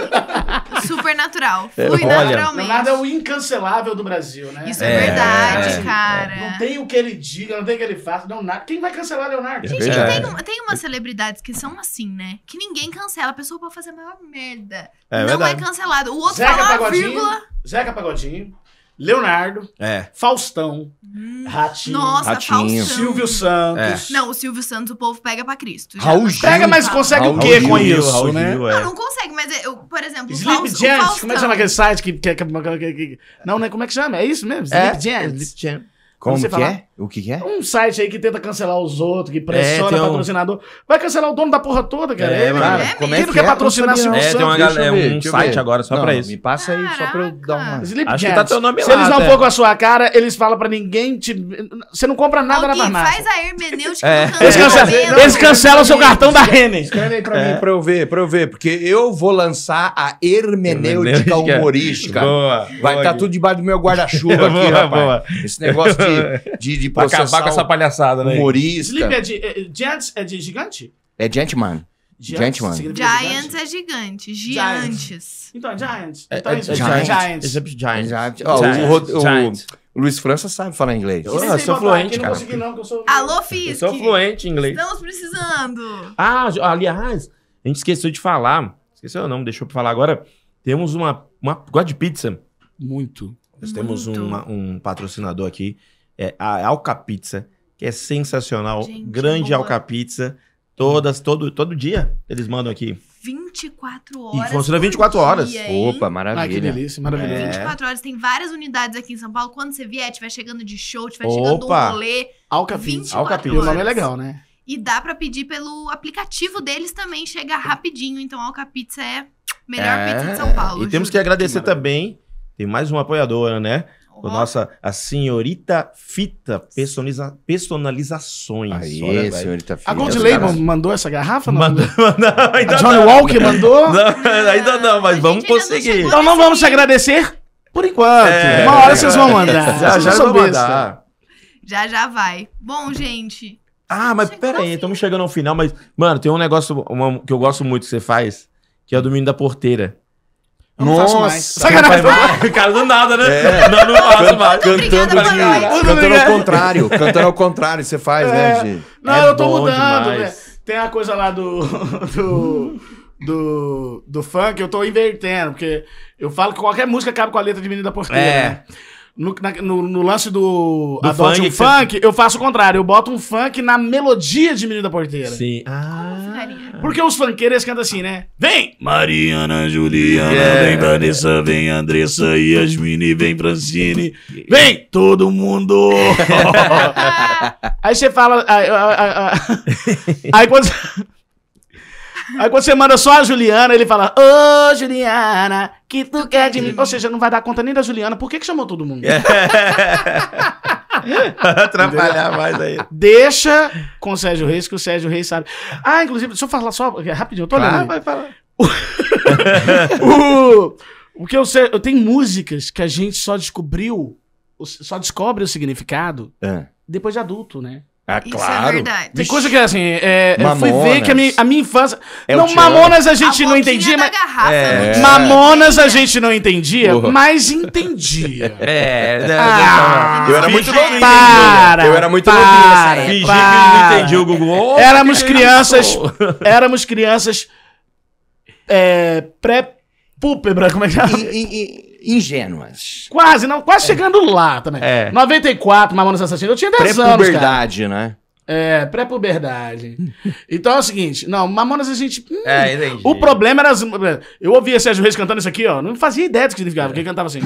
Super natural. É. Fui naturalmente. Leonardo é o incancelável do Brasil, né? Isso é, é verdade, é, cara. Não tem o que ele diga, não tem o que ele faça. Leonardo, quem vai cancelar Leonardo? É Gente, tem, tem umas celebridades que são assim, né? Que ninguém cancela. A pessoa pode fazer a maior merda. É não é verdade. é cancelado. O outro Zeca fala Pagodinho, vírgula. Zeca Pagodinho. Leonardo, é. Faustão, hum. Ratinho, Nossa, Ratinho. Silvio Santos. É. Não, o Silvio Santos o povo pega pra Cristo. Raul Gil. Pega, mas consegue Raul o quê com isso, Raul né? é. Não, não consegue, mas eu, por exemplo, Sleep Jam, como é que chama aquele site que, que, que, que, Não, né? Como é que chama? É isso mesmo? Sleep é. Jam. Como que falar. é? O que, é? é? Um site aí que tenta cancelar os outros, que é, pressiona é, um... patrocinador. Vai cancelar o dono da porra toda, cara. É, é, é cara, como é que não quer patrocinar o Silvio É, tem uma um site ver. agora só não, pra isso. Me passa aí, só pra eu dar uma. Sleep Acho que tá teu nome Se lá. Se eles não for com a sua cara, eles falam pra ninguém te. Você não compra nada Alguém na farmácia. faz a hermenêutica. É. Eles, cancelam, eles cancelam o seu cartão da Renner. Escreve aí pra mim pra eu ver, pra eu ver. Porque eu vou lançar a hermenêutica humorística. Vai estar tá tudo debaixo do meu guarda-chuva aqui, rapaz. Esse negócio de de, de, processar. acabar com essa palhaçada, né? Humorista. Sleep é de, é, é, giant, é de gigante? É Giants, Giants, Giants é gigante. Giantes. Então, é Giants. É, então, é, Giants. Giants. Giants. Giants. Oh, Giants. O, o, Giants. o Luiz França sabe falar inglês. Eu, eu sou fluente, cara. Não não, eu sou... Alô, Fisk. Eu sou fluente em inglês. Estamos precisando. Ah, aliás, a gente esqueceu de falar. Esqueceu ou não, deixou pra falar agora. Temos uma... uma gosta de pizza? Muito. Nós Muito. temos uma, um patrocinador aqui é, a Alcapizza, que é sensacional. Gente, grande boa. Alcapizza. Todas, todo, todo dia eles mandam aqui. 24 horas. E funciona 24 dia, horas. Hein? Opa, maravilha. Ai, que delícia, maravilha. É. 24 é. horas, tem várias unidades aqui em São Paulo. Quando você vier, tiver chegando de show, tiver Opa. chegando um rolê. Alca Pizza, O nome é legal, né? E dá para pedir pelo aplicativo deles também, chega rapidinho. Então, Alcapizza é melhor é. pizza de São Paulo. E temos que agradecer que também. Tem mais uma apoiadora, né? A Nossa, a senhorita Fita personaliza, personalizações. Aí, Olha, senhorita Fita. A Gold Label mandou essa garrafa? Não mandou. não, ainda a Johnny não. Walker mandou? Não, ainda não, mas a vamos conseguir. Então não vamos te agradecer? Por enquanto. É, Uma hora vocês vão mandar. Já, já vão mandar. Já, já vai. Bom, gente. Ah, mas pera aí, assim. estamos chegando ao final, mas, mano, tem um negócio uma, que eu gosto muito que você faz, que é o domínio da porteira. Eu não Nossa, faço mais. Sacanagem. Mais. Cara, do nada, né? É. Não, não faço mais. Cantando, de, cantando ao é. contrário. Cantando ao contrário, você faz, é. né, Não, é eu tô mudando, né? Tem a coisa lá do. do... Do, do funk, eu tô invertendo, porque eu falo que qualquer música acaba com a letra de Menina Porteira. É. Né? No, na, no, no, lance do, do Adote funk, um Funk, eu faço o contrário. Eu boto um funk na melodia de Menina Porteira. Sim. Ah. Porque os funkeiros cantam assim, né? Vem! Mariana, Juliana, yeah. vem Vanessa, vem Andressa, Yasmini, vem Francine. Vem todo mundo! aí você fala... Aí, aí, aí, aí quando... Aí quando você manda só a Juliana, ele fala, ô Juliana, que tu quer de mim? Ou seja, não vai dar conta nem da Juliana. Por que, que chamou todo mundo? É. Atrapalhar mais aí. Deixa com o Sérgio Reis, que o Sérgio Reis sabe. Ah, inclusive, deixa eu falar só é, rapidinho, eu tô claro, olhando. Ah, vai falar. o, o que eu sei, eu tenho músicas que a gente só descobriu, só descobre o significado é. depois de adulto, né? Ah, Isso é claro. é verdade. Tem coisa que é assim, é, eu fui ver que a minha, a minha infância. É não, Mamonas a gente A não entendia, da mas. garrafa, É. não Mamonas a gente não entendia, Boa. mas entendia. É, não, Ah, Eu era muito novinho, para, Eu era muito assim, para, novinho nessa época. Fingi que não entendia o Google. Oh, éramos crianças. Éramos crianças. É, pré-púpebra, como é que chama? E- ingênuas. Quase, não, quase é. chegando lá também. É. 94, Mamonas Assassinas. Eu tinha 10 anos, Puberdade, né? É, pré-puberdade. então é o seguinte, não, Mamonas a gente. Hum, é, entendi. O problema era as. Eu ouvia Sérgio Reis cantando isso aqui, ó. Não fazia ideia do que significava, porque ele cantava assim.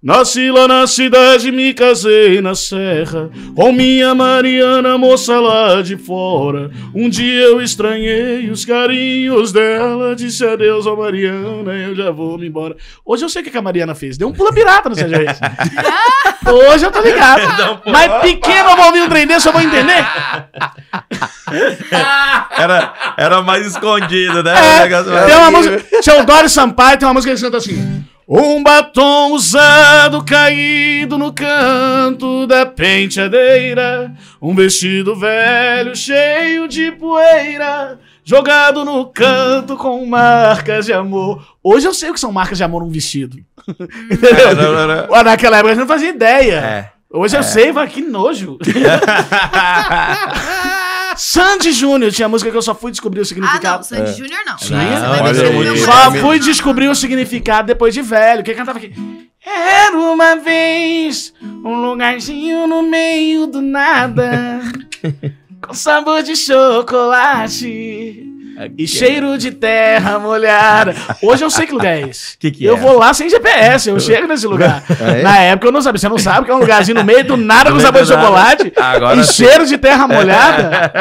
Nasci lá na cidade, me casei na serra Com minha Mariana, moça lá de fora Um dia eu estranhei os carinhos dela Disse adeus a Mariana, eu já vou me embora Hoje eu sei o que a Mariana fez, deu um pula pirata no Sérgio Reis Hoje eu tô ligado Mas pequeno eu vou ouvir um trem desse, eu vou entender era, era mais escondido, né? É, tem uma música, Teodoro Sampaio tem uma música que canta assim um batom usado caído no canto da penteadeira. Um vestido velho cheio de poeira. Jogado no canto com marcas de amor. Hoje eu sei o que são marcas de amor num vestido. Entendeu? Ah, naquela época a gente não fazia ideia. É. Hoje é. eu sei, mas que nojo. Sandy Júnior tinha música que eu só fui descobrir o significado. Ah, não, Sandy é. Júnior não. Tinha, não. Só fui descobrir o significado depois de velho. Quem cantava aqui? Era uma vez um lugarzinho no meio do nada, com sabor de chocolate. E cheiro de terra molhada. Hoje eu sei que lugar é esse. Que que eu é? vou lá sem GPS, eu chego nesse lugar. É Na época eu não sabia. Você não sabe que é um lugarzinho no meio do nada com sabor de chocolate Agora e sim. cheiro de terra molhada.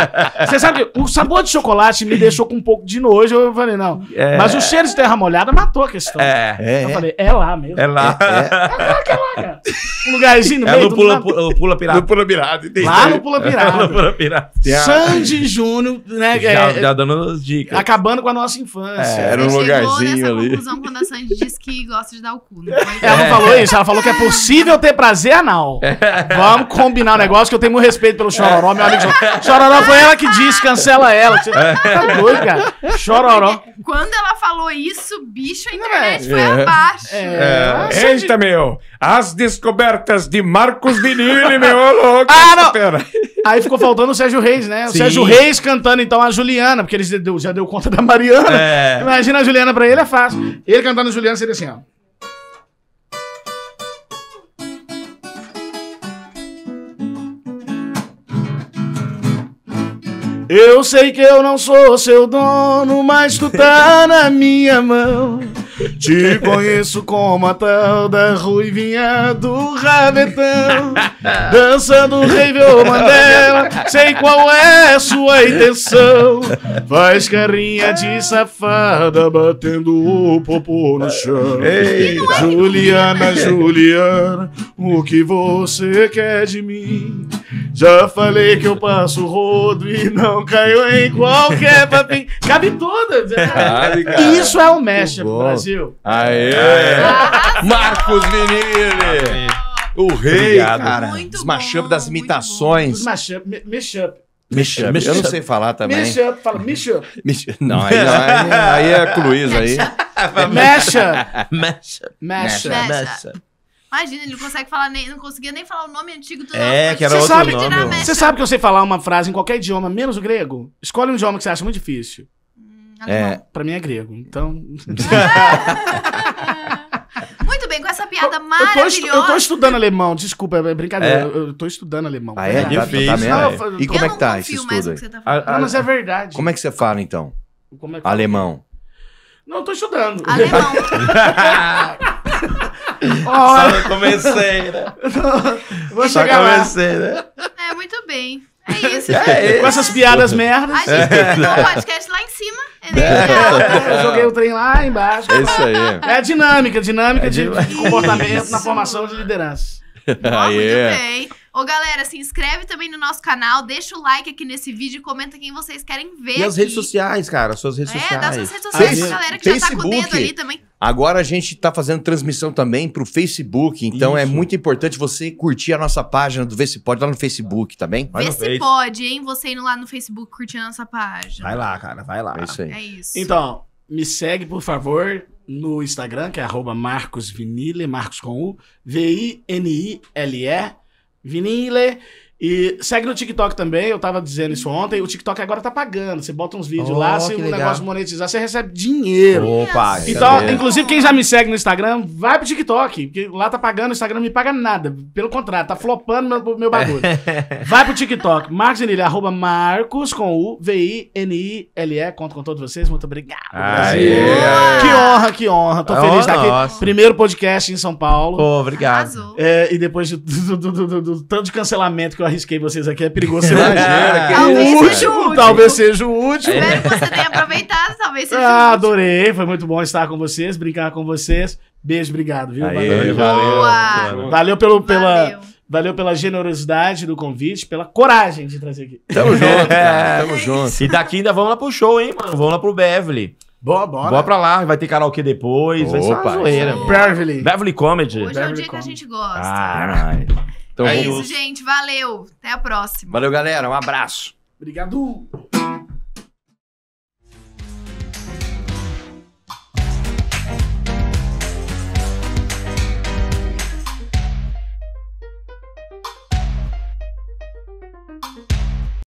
Você sabe que o sabor de chocolate me deixou com um pouco de nojo. Eu falei, não. É. Mas o cheiro de terra molhada matou a questão. É. Eu é, é. falei, é lá mesmo. É lá. É, é. lá que é lá, cara. Um lugarzinho no meio. É no pula, pula, pula Pirata. No Pula Pirata, Lá no Pula Pirata. no Pula Sandy Júnior, né? Já, já dando dicas. Acabando com a nossa infância. É, era um lugarzinho ali. Conclusão quando a Sandy disse que gosta de dar o cu. É, ela não é. falou isso, ela falou que é possível ter prazer anal. É. Vamos combinar o um negócio que eu tenho muito respeito pelo Chororó, meu amigo. Chororó foi ela que disse, cancela ela. tá doido, cara. Chororó. Quando ela falou isso, bicho, a internet foi abaixo. É. É. Eita, meu. As descobertas de Marcos Vinícius, meu ah, louco. Ah, não. Pera. Aí ficou faltando o Sérgio Reis, né? O Sim. Sérgio Reis cantando então a Juliana, porque ele já deu, já deu conta da Mariana. É. Imagina a Juliana pra ele é fácil. Hum. Ele cantando a Juliana seria assim, ó. Eu sei que eu não sou seu dono, mas tu tá na minha mão. Te conheço como a tal da ruivinha do rabetão Dançando rave ou mandela Sei qual é sua intenção Faz carinha de safada Batendo o popô no chão Ei, Juliana, Juliana O que você quer de mim? Já falei que eu passo rodo e não caiu em qualquer papinho. Cabe todas. Né? Cabe, Isso é o um mashup, Brasil. Brasil. Aê! Aê. Marcos Vinili! O rei, Obrigado. cara. Muito Os mashup das imitações. Os mashup, mashup. Eu não sei falar também. Mashup, fala mashup. Não, aí, não, aí, aí é com o Luiz aí. Mexa, mexa, mexa, Imagina, ele não consegue falar nem, não conseguia nem falar o nome antigo do é, nome. É, que era outro sabe, nome. Você sabe que eu sei falar uma frase em qualquer idioma, menos o grego? Escolhe um idioma que você acha muito difícil. É... Pra mim é grego, então. Muito bem, com essa piada eu, maravilhosa. Eu tô, eu tô, estudando alemão, desculpa, é brincadeira. É. Eu, eu tô estudando alemão. Ah, é? é difícil. Tá, tá mesmo, e como é que tá esse estudo tá aí? Tá a, a, não, mas é verdade. Como é que você fala, então? É alemão. Não, eu tô estudando. Alemão. Olha. Só comecei, né? Vou Só comecei, lá. né? É, muito bem. É isso. É, é, com essas piadas merdas. A gente é. terminou um podcast lá em cima é, né? é. Eu joguei o trem lá embaixo. É isso aí. É a dinâmica, dinâmica é de, de, comportamento isso. na formação de liderança. Bom, Muito é. bem. Ô, galera, se inscreve também no nosso canal, deixa o like aqui nesse vídeo e comenta quem vocês querem ver. E as redes sociais, cara, suas redes é, sociais. É, das suas redes ah, sociais pra galera que Facebook. já tá com o dedo ali também. Agora a gente está fazendo transmissão também para o Facebook, então é Isso. é muito importante você curtir a nossa página do Vê Se Pode lá no Facebook também. Tá Vê Se Pode, hein? Você indo lá no Facebook curtindo a nossa página. Vai lá, cara, vai lá. É isso aí. É isso. Então, me segue, por favor, no Instagram, que é arroba Marcos Vinile, Marcos com U, V-I-N-I-L-E. vinile E segue no TikTok também, eu tava dizendo isso ontem. O TikTok agora tá pagando. Você bota uns vídeos oh, lá, se o legal. negócio monetizar, você recebe dinheiro. Opa, então, é inclusive, quem já me segue no Instagram, vai pro TikTok. Porque lá tá pagando, o Instagram não me paga nada. Pelo contrário, tá flopando meu, meu bagulho. vai pro TikTok. Marcos Enilha, arroba Marcos com U, V-I-N-I-L-E. Conto com todos vocês. Muito obrigado. Aê. Que honra, que honra. Tô feliz de estar aqui. Nossa. Primeiro podcast em São Paulo. Oh, obrigado. É, e depois do, do, do, do tanto de cancelamento que eu arrisquei vocês aqui, é perigoso ser né? é, talvez seja o último. Talvez seja o último. Espero que você tenha aproveitado, talvez seja ah, Adorei, foi muito bom estar com vocês, brincar com vocês. Beijo, obrigado, viu? Aê, valeu. Valeu, valeu pelo, pela. Valeu. pela generosidade do convite, pela coragem de trazer aqui. Tamo junto, cara. Tamo é. junto. E daqui ainda vamos lá pro show, hein, mano? Vamos lá pro Beverly. Boa, bora. Bora pra lá, vai ter karaokê depois, Opa, vai ser uma zoeira. Beverly. Beverly Comedy. Hoje Beverly é o dia Com... que a gente gosta. Caralho. Então, é vamos... isso, gente. Valeu. Até a próxima. Valeu, galera. Um abraço. Obrigado.